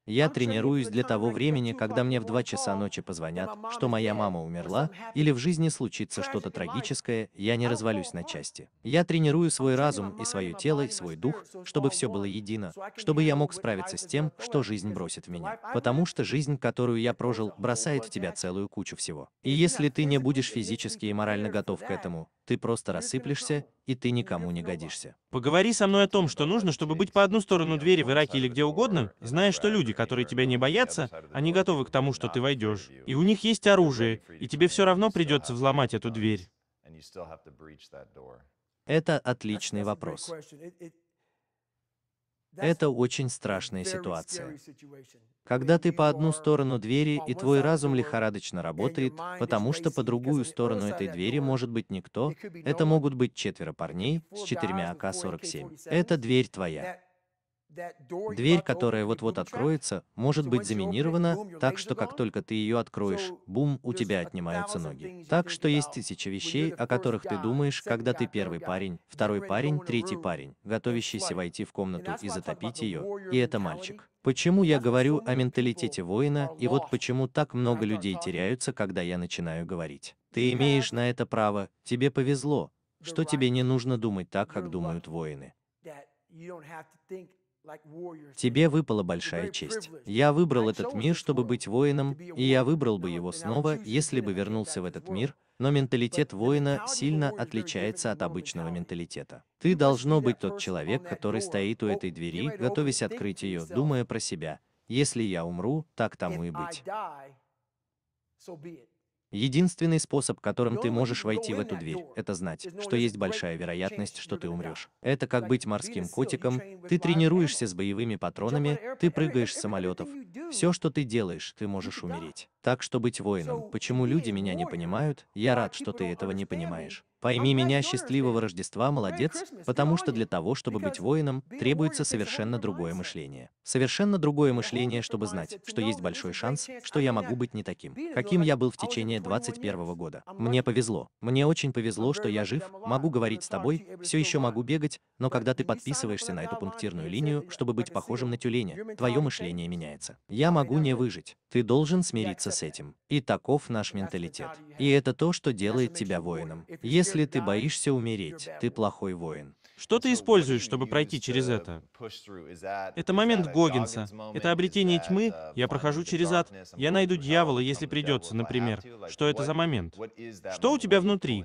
Я тренируюсь для того времени, когда мне в 2 часа ночи позвонят, что моя мама умерла, или в жизни случится что-то трагическое, я не развалюсь на части. Я тренирую свой разум и свое тело, и свой дух, чтобы все было едино, чтобы я мог справиться с тем, что жизнь бросит в меня. Потому что жизнь, которую я прожил, бросает в тебя целую кучу всего. И если ты не будешь физически и морально готов к этому, ты просто рассыплешься, и ты никому не годишься. Поговори со мной о том, что нужно, чтобы быть по одну сторону двери в Ираке или где угодно, зная, что люди, которые тебя не боятся, они готовы к тому, что ты войдешь. И у них есть оружие, и тебе все равно придется взломать эту дверь. Это отличный вопрос. Это очень страшная ситуация. Когда ты по одну сторону двери, и твой разум лихорадочно работает, потому что по другую сторону этой двери может быть никто, это могут быть четверо парней с четырьмя АК-47. Эта дверь твоя. Дверь, которая вот-вот откроется, может быть заминирована, так что как только ты ее откроешь, бум, у тебя отнимаются ноги. Так что есть тысяча вещей, о которых ты думаешь, когда ты первый парень, второй парень, третий парень, готовящийся войти в комнату и затопить ее, и это мальчик. Почему я говорю о менталитете воина, и вот почему так много людей теряются, когда я начинаю говорить. Ты имеешь на это право, тебе повезло, что тебе не нужно думать так, как думают воины. Тебе выпала большая честь. Я выбрал этот мир, чтобы быть воином, и я выбрал бы его снова, если бы вернулся в этот мир, но менталитет воина сильно отличается от обычного менталитета. Ты должно быть тот человек, который стоит у oh, этой двери, готовясь открыть ее, думая про себя. Если я умру, так тому и быть. Единственный способ, которым ты можешь войти в эту дверь, это знать, что есть большая вероятность, что ты умрешь. Это как быть морским котиком, ты тренируешься с боевыми патронами, ты прыгаешь с самолетов. Все, что ты делаешь, ты можешь умереть. Так что быть воином, почему люди меня не понимают, я рад, что ты этого не понимаешь. Пойми меня, счастливого Рождества, молодец, потому что для того, чтобы быть воином, требуется совершенно другое мышление. Совершенно другое мышление, чтобы знать, что есть большой шанс, что я могу быть не таким, каким я был в течение 21 года. Мне повезло. Мне очень повезло, что я жив, могу говорить с тобой, все еще могу бегать, но когда ты подписываешься на эту пунктирную линию, чтобы быть похожим на тюленя, твое мышление меняется. Я могу не выжить. Ты должен смириться с этим. И таков наш менталитет. И это то, что делает тебя воином. Если ты боишься умереть, ты плохой воин. Что ты используешь, чтобы пройти через это? Это момент Гогинса. Это обретение тьмы. Uh, я прохожу через ад. Я найду дьявола, если придется, например. Что это за момент? Что у тебя внутри?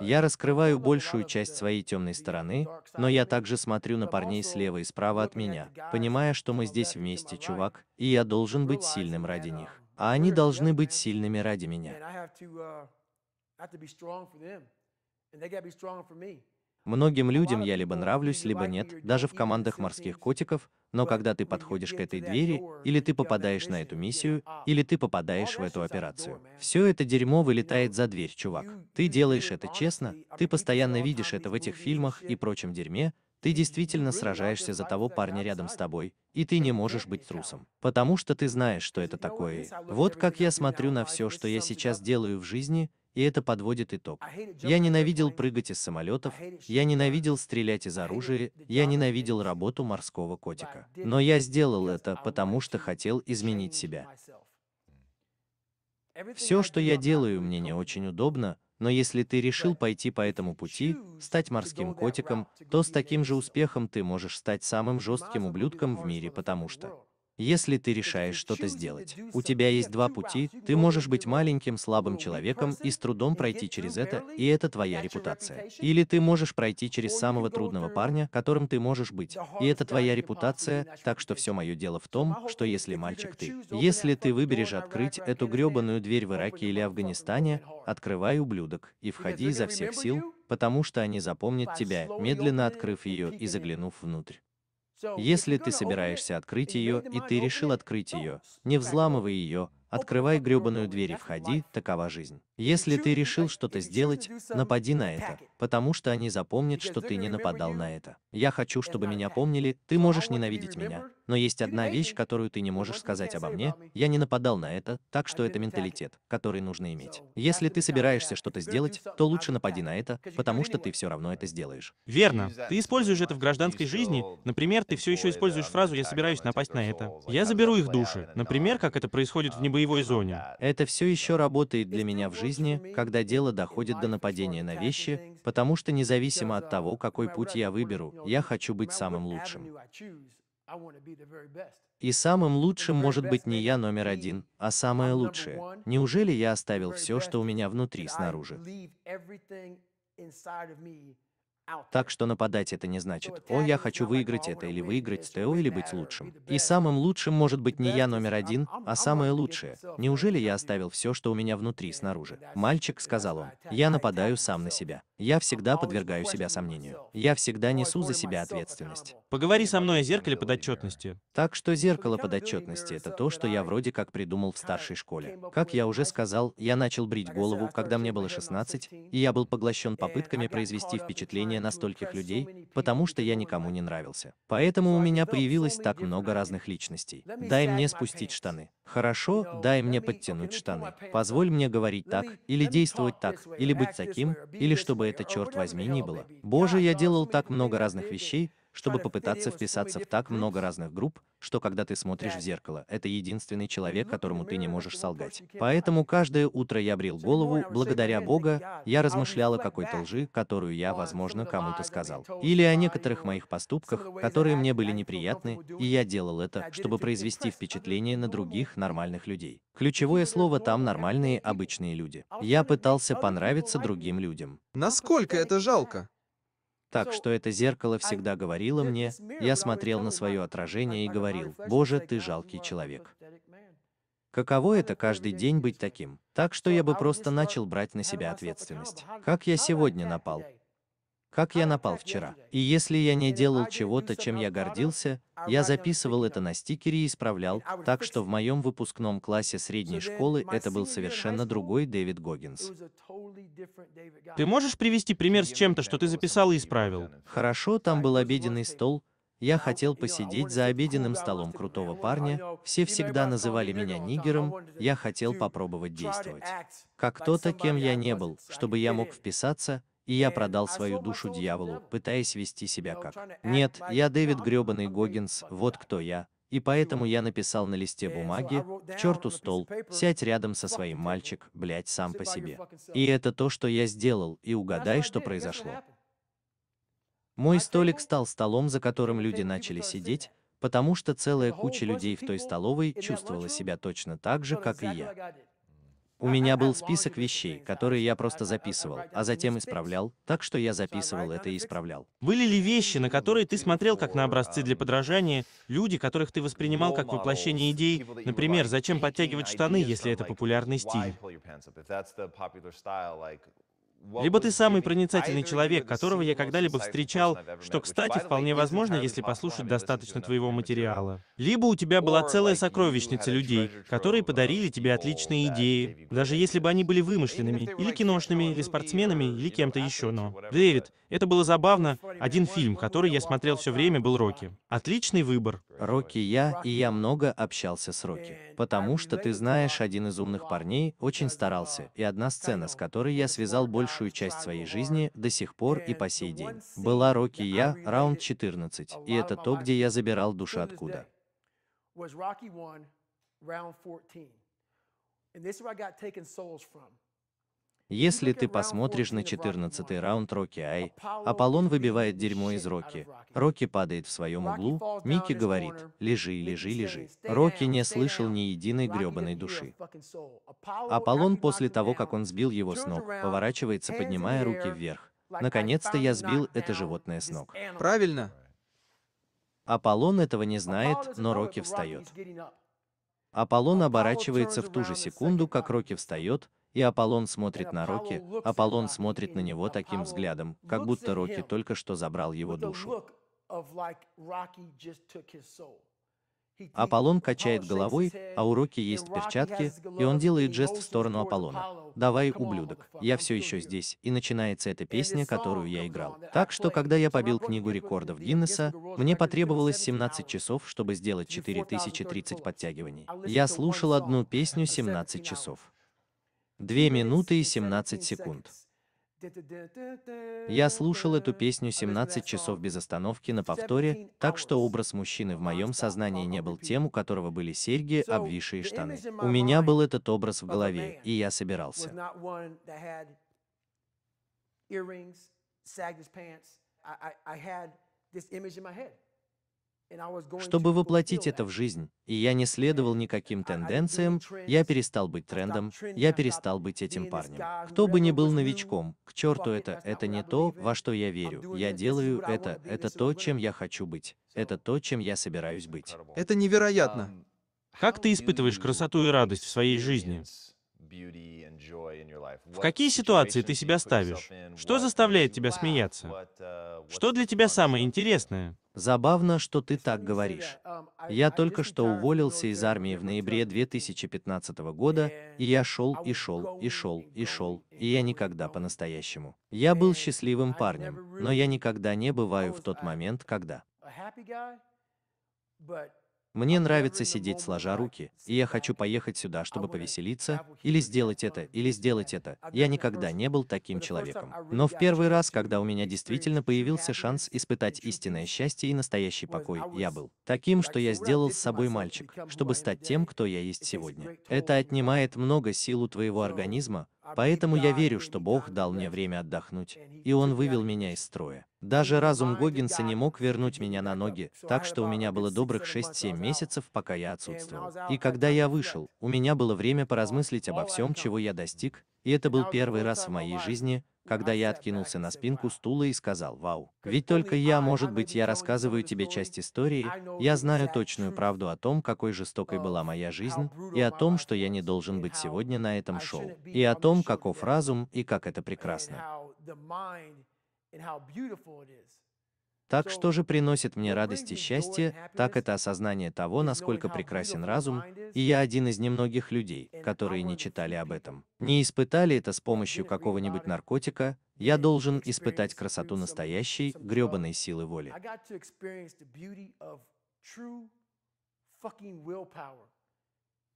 Я раскрываю большую часть uh, своей темной стороны, но я также смотрю на парней слева и справа от меня, понимая, что мы здесь вместе, чувак, и я должен быть сильным ради uh, них. А они должны быть сильными ради меня. Многим людям я либо нравлюсь, либо нет, даже в командах морских котиков, но когда ты подходишь к этой двери, или ты попадаешь на эту миссию, или ты попадаешь в эту операцию. Все это дерьмо вылетает за дверь, чувак. Ты делаешь это честно, ты постоянно видишь это в этих фильмах и прочем дерьме, ты действительно сражаешься за того парня рядом с тобой, и ты не можешь быть трусом. Потому что ты знаешь, что это такое. Вот как я смотрю на все, что я сейчас делаю в жизни, и это подводит итог. Я ненавидел прыгать из самолетов, я ненавидел стрелять из оружия, я ненавидел работу морского котика. Но я сделал это, потому что хотел изменить себя. Все, что я делаю, мне не очень удобно, но если ты решил пойти по этому пути, стать морским котиком, то с таким же успехом ты можешь стать самым жестким ублюдком в мире, потому что если ты решаешь что-то сделать, у тебя есть два пути, ты можешь быть маленьким, слабым человеком и с трудом пройти через это, и это твоя репутация. Или ты можешь пройти через самого трудного парня, которым ты можешь быть, и это твоя репутация, так что все мое дело в том, что если мальчик ты, если ты выберешь открыть эту гребаную дверь в Ираке или Афганистане, открывай ублюдок и входи изо всех сил, потому что они запомнят тебя, медленно открыв ее и заглянув внутрь. Если ты собираешься открыть ее, и ты решил открыть ее, не взламывай ее, открывай гребаную дверь и входи, такова жизнь. Если ты решил что-то сделать, напади на это, потому что они запомнят, что ты не нападал на это. Я хочу, чтобы меня помнили, ты можешь ненавидеть меня, но есть одна вещь, которую ты не можешь сказать обо мне, я не нападал на это, так что это менталитет, который нужно иметь. Если ты собираешься что-то сделать, то лучше напади на это, потому что ты все равно это сделаешь. Верно. Ты используешь это в гражданской жизни, например, ты все еще используешь фразу «я собираюсь напасть на это». Я заберу их души, например, как это происходит в небоевой зоне. Это все еще работает для меня в жизни жизни, когда дело доходит до нападения на вещи, потому что независимо от того, какой путь я выберу, я хочу быть самым лучшим. И самым лучшим может быть не я номер один, а самое лучшее. Неужели я оставил все, что у меня внутри, снаружи? Так что нападать это не значит, о, я хочу выиграть это или выиграть СТО или быть лучшим. И самым лучшим может быть не я номер один, а самое лучшее. Неужели я оставил все, что у меня внутри снаружи? Мальчик, сказал он, я нападаю сам на себя. Я всегда подвергаю себя сомнению. Я всегда несу за себя ответственность. Поговори со мной о зеркале подотчетности. Так что зеркало подотчетности — это то, что я вроде как придумал в старшей школе. Как я уже сказал, я начал брить голову, когда мне было 16, и я был поглощен попытками произвести впечатление присутствие настольких людей, потому что я никому не нравился. Поэтому у меня появилось так много разных личностей. Дай мне спустить штаны. Хорошо, дай мне подтянуть штаны. Позволь мне говорить так, или действовать так, или быть таким, или чтобы это, черт возьми, ни было. Боже, я делал так много разных вещей, чтобы попытаться вписаться в так много разных групп, что когда ты смотришь в зеркало, это единственный человек, которому ты не можешь солгать. Поэтому каждое утро я брил голову, благодаря Бога, я размышлял о какой-то лжи, которую я, возможно, кому-то сказал. Или о некоторых моих поступках, которые мне были неприятны, и я делал это, чтобы произвести впечатление на других нормальных людей. Ключевое слово там нормальные обычные люди. А я пытался а понравиться другим людям. Насколько это жалко? Так что это зеркало всегда говорило мне, я смотрел на свое отражение и говорил, «Боже, ты жалкий человек». Каково это каждый день быть таким? Так что я бы просто начал брать на себя ответственность. Как я сегодня напал? как я напал вчера. И если я не делал чего-то, чем я гордился, я записывал это на стикере и исправлял, так что в моем выпускном классе средней школы это был совершенно другой Дэвид Гоггинс. Ты можешь привести пример с чем-то, что ты записал и исправил? Хорошо, там был обеденный стол, я хотел посидеть за обеденным столом крутого парня, все всегда называли меня нигером, я хотел попробовать действовать. Как кто-то, кем я не был, чтобы я мог вписаться, и я продал свою душу дьяволу, пытаясь вести себя как. Нет, я Дэвид Гребаный Гогинс, вот кто я, и поэтому я написал на листе бумаги, к черту стол, сядь рядом со своим мальчик, блять, сам по себе. И это то, что я сделал, и угадай, что произошло. Мой столик стал столом, за которым люди начали сидеть, потому что целая куча людей в той столовой чувствовала себя точно так же, как и я. У меня был список вещей, которые я просто записывал, а затем исправлял, так что я записывал это и исправлял. Были ли вещи, на которые ты смотрел как на образцы для подражания, люди, которых ты воспринимал как воплощение идей, например, зачем подтягивать штаны, если это популярный стиль? Либо ты самый проницательный человек, которого я когда-либо встречал, что, кстати, вполне возможно, если послушать достаточно твоего материала. Либо у тебя была целая сокровищница людей, которые подарили тебе отличные идеи, даже если бы они были вымышленными, или киношными, или спортсменами, или кем-то еще, но... Дэвид, это было забавно. Один фильм, который я смотрел все время, был «Рокки». Uh, Отличный выбор. Рокки я, и я много общался с Рокки. Потому что, ты знаешь, один из умных парней очень старался, и одна сцена, с которой я связал большую часть своей жизни до сих пор и по сей день, была Рокки я, раунд 14, и это то, где я забирал душу откуда. was Rocky 1, round 14. And this is where I got taken souls from. Если ты посмотришь на 14 раунд Рокки Ай, Аполлон выбивает дерьмо из Рокки. Рокки падает в своем углу, Микки говорит, лежи, лежи, лежи. Рокки не слышал ни единой гребаной души. Аполлон после того, как он сбил его с ног, поворачивается, поднимая руки вверх. Наконец-то я сбил это животное с ног. Правильно. Аполлон этого не знает, но Рокки встает. Аполлон оборачивается в ту же секунду, как Рокки встает, и Аполлон смотрит на Рокки, Аполлон смотрит на него таким взглядом, как будто Рокки только что забрал его душу. Аполлон качает головой, а у Рокки есть перчатки, и он делает жест в сторону Аполлона. «Давай, ублюдок, я все еще здесь», и начинается эта песня, которую я играл. Так что, когда я побил книгу рекордов Гиннесса, мне потребовалось 17 часов, чтобы сделать 4030 подтягиваний. Я слушал одну песню 17 часов. 2 минуты и 17 секунд. Я слушал эту песню 17 часов без остановки на повторе, так что образ мужчины в моем сознании не был тем, у которого были серьги, обвисшие штаны. У меня был этот образ в голове, и я собирался. this image in my head. Чтобы воплотить это в жизнь, и я не следовал никаким тенденциям, я перестал быть трендом, я перестал быть этим парнем. Кто бы ни был новичком, к черту это, это не то, во что я верю, я делаю это, это то, чем я хочу быть, это то, чем я собираюсь быть. Это невероятно. Как ты испытываешь красоту и радость в своей жизни? В какие ситуации ты себя ставишь? Что заставляет тебя смеяться? Uh, что для тебя самое интересное? Забавно, что ты так говоришь. Um, я только что уволился из армии в ноябре 2015 года, и я шел и шел и шел и шел, и я никогда по-настоящему. Я был счастливым парнем, но я никогда не бываю в тот момент, когда. Мне нравится сидеть сложа руки, и я хочу поехать сюда, чтобы повеселиться, или сделать это, или сделать это. Я никогда не был таким человеком. Но в первый раз, когда у меня действительно появился шанс испытать истинное счастье и настоящий покой, я был таким, что я сделал с собой мальчик, чтобы стать тем, кто я есть сегодня. Это отнимает много сил у твоего организма, Поэтому я верю, что Бог дал мне время отдохнуть, и Он вывел меня из строя. Даже разум Гоггинса не мог вернуть меня на ноги, так что у меня было добрых 6-7 месяцев, пока я отсутствовал. И когда я вышел, у меня было время поразмыслить обо всем, чего я достиг, и это был первый раз в моей жизни, когда я откинулся на спинку стула и сказал «Вау». Ведь только я, может быть, я рассказываю тебе часть истории, я знаю точную правду о том, какой жестокой была моя жизнь, и о том, что я не должен быть сегодня на этом шоу, и о том, каков разум и как это прекрасно. Так что же приносит мне радость и счастье, так это осознание того, насколько прекрасен разум, и я один из немногих людей, которые не читали об этом. Не испытали это с помощью какого-нибудь наркотика, я должен испытать красоту настоящей, гребаной силы воли.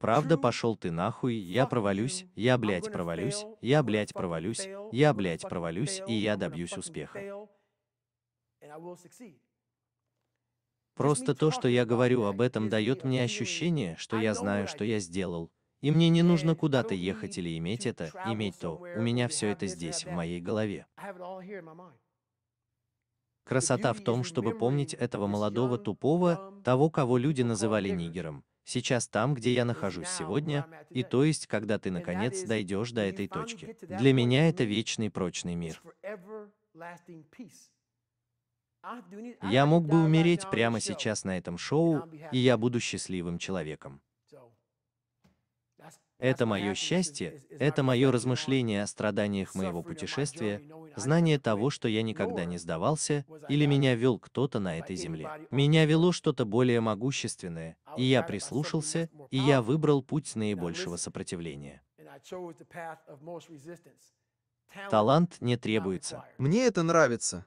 Правда, пошел ты нахуй, я провалюсь, я, блядь, провалюсь, я, блядь, провалюсь, я, блядь, провалюсь, и я добьюсь успеха. Просто то, что я говорю об этом, дает мне ощущение, что я знаю, что я сделал. И мне не нужно куда-то ехать или иметь это, иметь то. У меня все это здесь, в моей голове. Красота в том, чтобы помнить этого молодого тупого, того, кого люди называли нигером, сейчас там, где я нахожусь сегодня, и то есть, когда ты наконец дойдешь до этой точки. Для меня это вечный прочный мир. Я мог бы умереть прямо сейчас на этом шоу, и я буду счастливым человеком. Это мое счастье, это мое размышление о страданиях моего путешествия, знание того, что я никогда не сдавался, или меня вел кто-то на этой земле. Меня вело что-то более могущественное, и я прислушался, и я выбрал путь наибольшего сопротивления. Талант не требуется. Мне это нравится.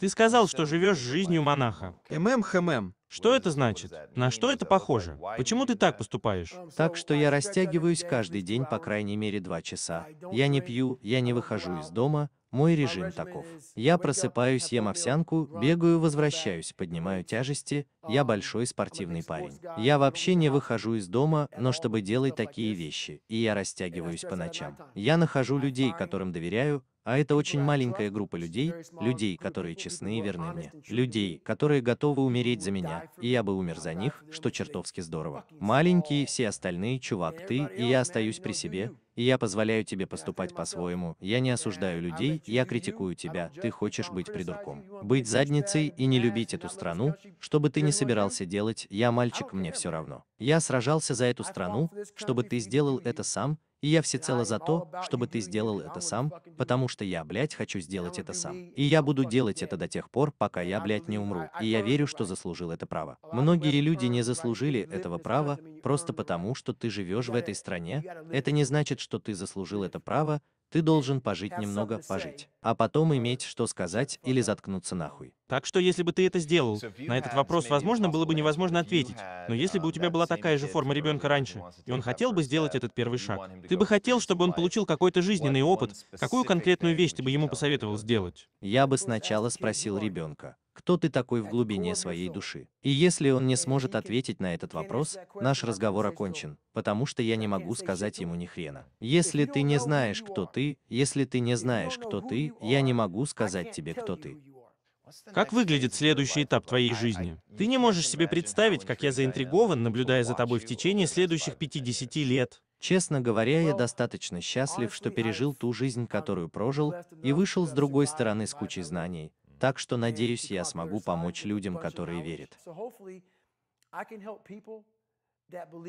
Ты сказал, что живешь жизнью монаха. ММХММ. Что это значит? На что это похоже? Почему ты так поступаешь? Так что я растягиваюсь каждый день по крайней мере два часа. Я не пью, я не выхожу из дома, мой режим таков. Я просыпаюсь, ем овсянку, бегаю, возвращаюсь, поднимаю тяжести, я большой спортивный парень. Я вообще не выхожу из дома, но чтобы делать такие вещи, и я растягиваюсь по ночам. Я нахожу людей, которым доверяю, а это очень маленькая группа людей, людей, которые честны и верны мне, людей, которые готовы умереть за меня, и я бы умер за них, что чертовски здорово. Маленькие все остальные, чувак, ты, и я остаюсь при себе, и я позволяю тебе поступать по-своему, я не осуждаю людей, я критикую тебя, ты хочешь быть придурком. Быть задницей и не любить эту страну, что бы ты ни собирался делать, я мальчик, мне все равно. Я сражался за эту страну, чтобы ты сделал это сам, и я всецело за то, чтобы ты сделал это сам, потому что я, блядь, хочу сделать это сам. И я буду делать это до тех пор, пока я, блядь, не умру. И я верю, что заслужил это право. Многие люди не заслужили этого права, просто потому, что ты живешь в этой стране. Это не значит, что ты заслужил это право, ты должен пожить немного, пожить, а потом иметь что сказать или заткнуться нахуй. Так что если бы ты это сделал, на этот вопрос, возможно, было бы невозможно ответить. Но если бы um, у тебя была такая же форма ребенка раньше, и он хотел бы сделать uh, этот первый шаг, ты бы хотел, чтобы он получил какой-то жизненный опыт, какую конкретную вещь ты бы ему посоветовал сделать? Я бы сначала спросил ребенка, кто ты такой в глубине своей души. И если он не э, сможет ответить на этот вопрос, наш разговор окончен, потому что я не могу сказать ему ни хрена. Если ты не знаешь, кто ты, если ты не знаешь, кто ты, я не могу сказать тебе, кто ты. Как выглядит следующий этап твоей жизни? Ты не можешь себе представить, как я заинтригован, наблюдая за тобой в течение следующих 50 лет. Честно говоря, я достаточно счастлив, что пережил ту жизнь, которую прожил, и вышел с другой стороны с кучей знаний, так что, надеюсь, я смогу помочь людям, которые верят.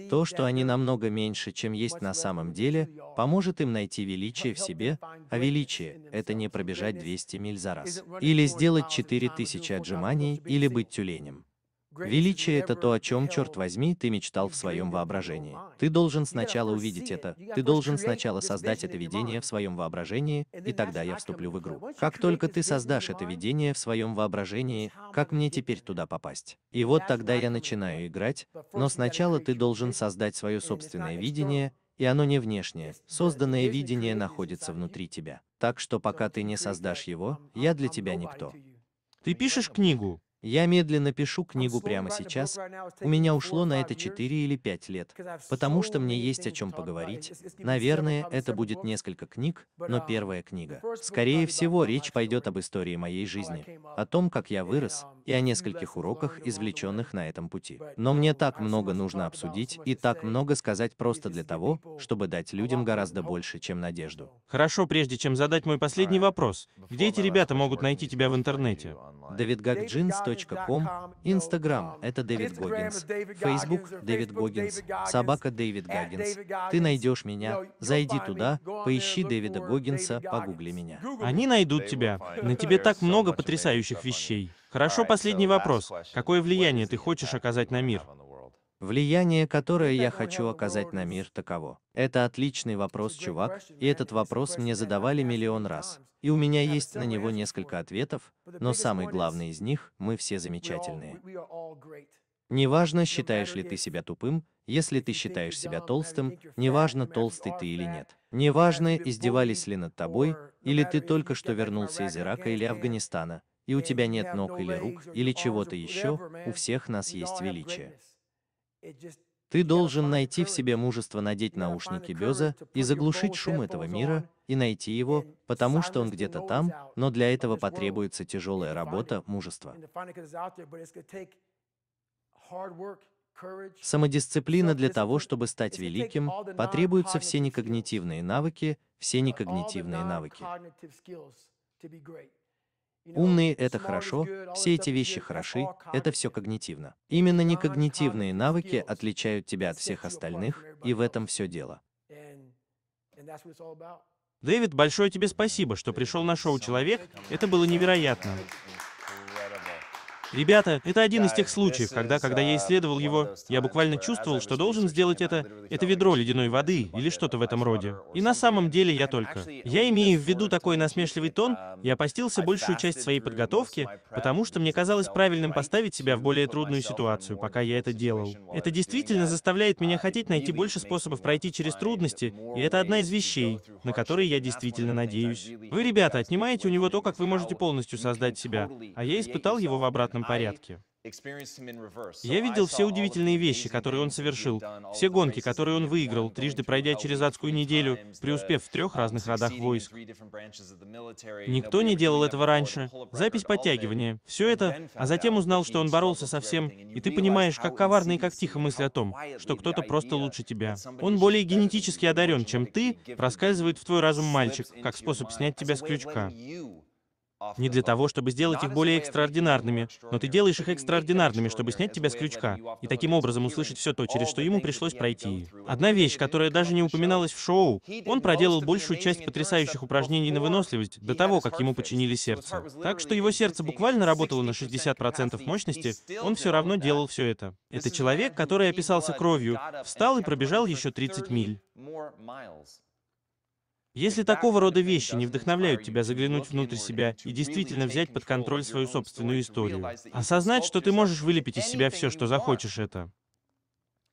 То, что они намного меньше, чем есть на самом деле, поможет им найти величие в себе, а величие — это не пробежать 200 миль за раз, или сделать 4000 отжиманий, или быть тюленем. Величие — это то, о чем, черт возьми, ты мечтал в своем воображении. Ты должен сначала увидеть это, ты должен сначала создать это видение в своем воображении, и тогда я вступлю в игру. Как только ты создашь это видение в своем воображении, как мне теперь туда попасть? И вот тогда я начинаю играть, но сначала ты должен создать свое собственное видение, и оно не внешнее, созданное видение находится внутри тебя. Так что пока ты не создашь его, я для тебя никто. Ты пишешь книгу? Я медленно пишу книгу прямо сейчас. У меня ушло на это 4 или 5 лет, потому что мне есть о чем поговорить. Наверное, это будет несколько книг, но uh, первая книга. Скорее всего, речь пойдет об истории моей жизни, о том, как я вырос, um, и о нескольких уроках, извлеченных на этом пути. Но мне um, так много нужно обсудить и так много сказать просто для того, чтобы дать людям гораздо больше, чем надежду. Хорошо, прежде чем задать мой последний вопрос, где эти ребята могут найти тебя в интернете? Дэвид Гагджин vk.com, Instagram – это Дэвид Гоггинс, Facebook – Дэвид Гоггинс, собака Дэвид Гоггинс. Ты найдешь меня, зайди туда, поищи Дэвида Гоггинса, погугли меня. Они найдут тебя. На тебе так много потрясающих вещей. Хорошо, последний uh, вопрос. Какое влияние ты хочешь оказать на мир? Влияние, которое я хочу оказать на мир, таково. Это отличный вопрос, чувак, и этот вопрос мне задавали миллион раз. И у меня есть на него несколько ответов, но самый главный из них – мы все замечательные. Неважно, считаешь ли ты себя тупым, если ты считаешь себя толстым, неважно, толстый ты или нет. Неважно, издевались ли над тобой, или ты только что вернулся из Ирака или Афганистана, и у тебя нет ног или рук, или чего-то еще, у всех нас есть величие. Ты должен найти в себе мужество надеть наушники Беза и заглушить шум этого мира, и найти его, потому что он где-то там, но для этого потребуется тяжелая работа, мужество. Самодисциплина для того, чтобы стать великим, потребуются все некогнитивные навыки, все некогнитивные навыки. Умные — это хорошо, все эти вещи хороши, это все когнитивно. Именно некогнитивные навыки отличают тебя от всех остальных, и в этом все дело. Дэвид, большое тебе спасибо, что пришел на шоу «Человек». Это было невероятно. Ребята, это один из тех случаев, когда, когда я исследовал его, я буквально чувствовал, что должен сделать это, это ведро ледяной воды или что-то в этом роде. И на самом деле я только. Я имею в виду такой насмешливый тон, я um, постился большую часть своей подготовки, потому что мне казалось правильным поставить себя в более трудную ситуацию, пока я это делал. Это действительно заставляет меня хотеть найти больше способов пройти через трудности, и это одна из вещей, на которые я действительно надеюсь. Вы, ребята, отнимаете у него то, как вы можете полностью создать себя, а я испытал его в обратном обратном порядке. Я видел все удивительные вещи, которые он совершил, все гонки, которые он выиграл, трижды пройдя через адскую неделю, uh, преуспев в трех разных родах войск. Никто не делал этого раньше. Запись подтягивания, все это, а затем узнал, что он боролся со всем, и ты понимаешь, как коварно и как тихо мысль о том, что кто-то просто лучше тебя. Он более генетически одарен, чем ты, проскальзывает в твой разум мальчик, как способ снять тебя с крючка не для того, чтобы сделать их более экстраординарными, но ты делаешь их экстраординарными, чтобы снять тебя с крючка, и таким образом услышать все то, через что ему пришлось пройти. Одна вещь, которая даже не упоминалась в шоу, он проделал большую часть потрясающих упражнений на выносливость до того, как ему починили сердце. Так что его сердце буквально работало на 60% мощности, он все равно делал все это. Это человек, который описался кровью, встал и пробежал еще 30 миль. Если такого рода вещи не вдохновляют тебя заглянуть внутрь себя и действительно взять под контроль свою собственную историю, осознать, что ты можешь вылепить из себя все, что захочешь это,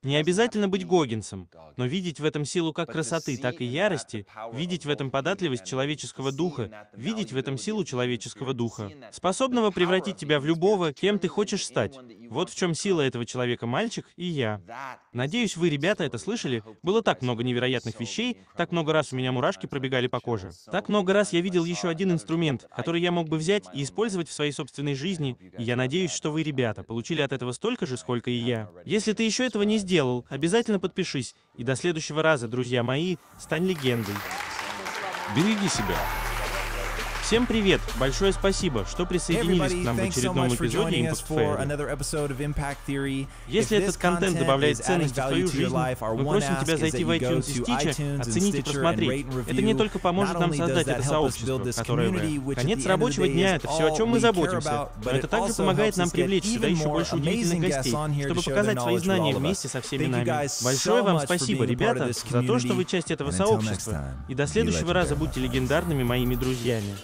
не обязательно быть Гогинсом, но видеть в этом силу как красоты, так и ярости, видеть в этом податливость человеческого духа, видеть в этом силу человеческого духа, способного превратить тебя в любого, кем ты хочешь стать. Вот в чем сила этого человека, мальчик и я. Надеюсь, вы, ребята, это слышали. Было так много невероятных вещей, так много раз у меня мурашки пробегали по коже. Так много раз я видел еще один инструмент, который я мог бы взять и использовать в своей собственной жизни, и я надеюсь, что вы, ребята, получили от этого столько же, сколько и я. Если ты еще этого не сделал, сделал, обязательно подпишись. И до следующего раза, друзья мои, стань легендой. Береги себя. Всем привет! Большое спасибо, что присоединились к нам в очередном эпизоде Impact Theory. Если этот контент добавляет ценности в твою жизнь, мы просим тебя зайти в iTunes и Stitcher, оценить и просмотреть. Это не только поможет нам создать это сообщество, которое вы. Конец рабочего дня — это все, о чем мы заботимся, но это также помогает нам привлечь сюда еще больше удивительных гостей, чтобы показать свои знания вместе со всеми нами. Большое вам спасибо, ребята, за то, что вы часть этого сообщества. И до следующего раза будьте легендарными моими друзьями.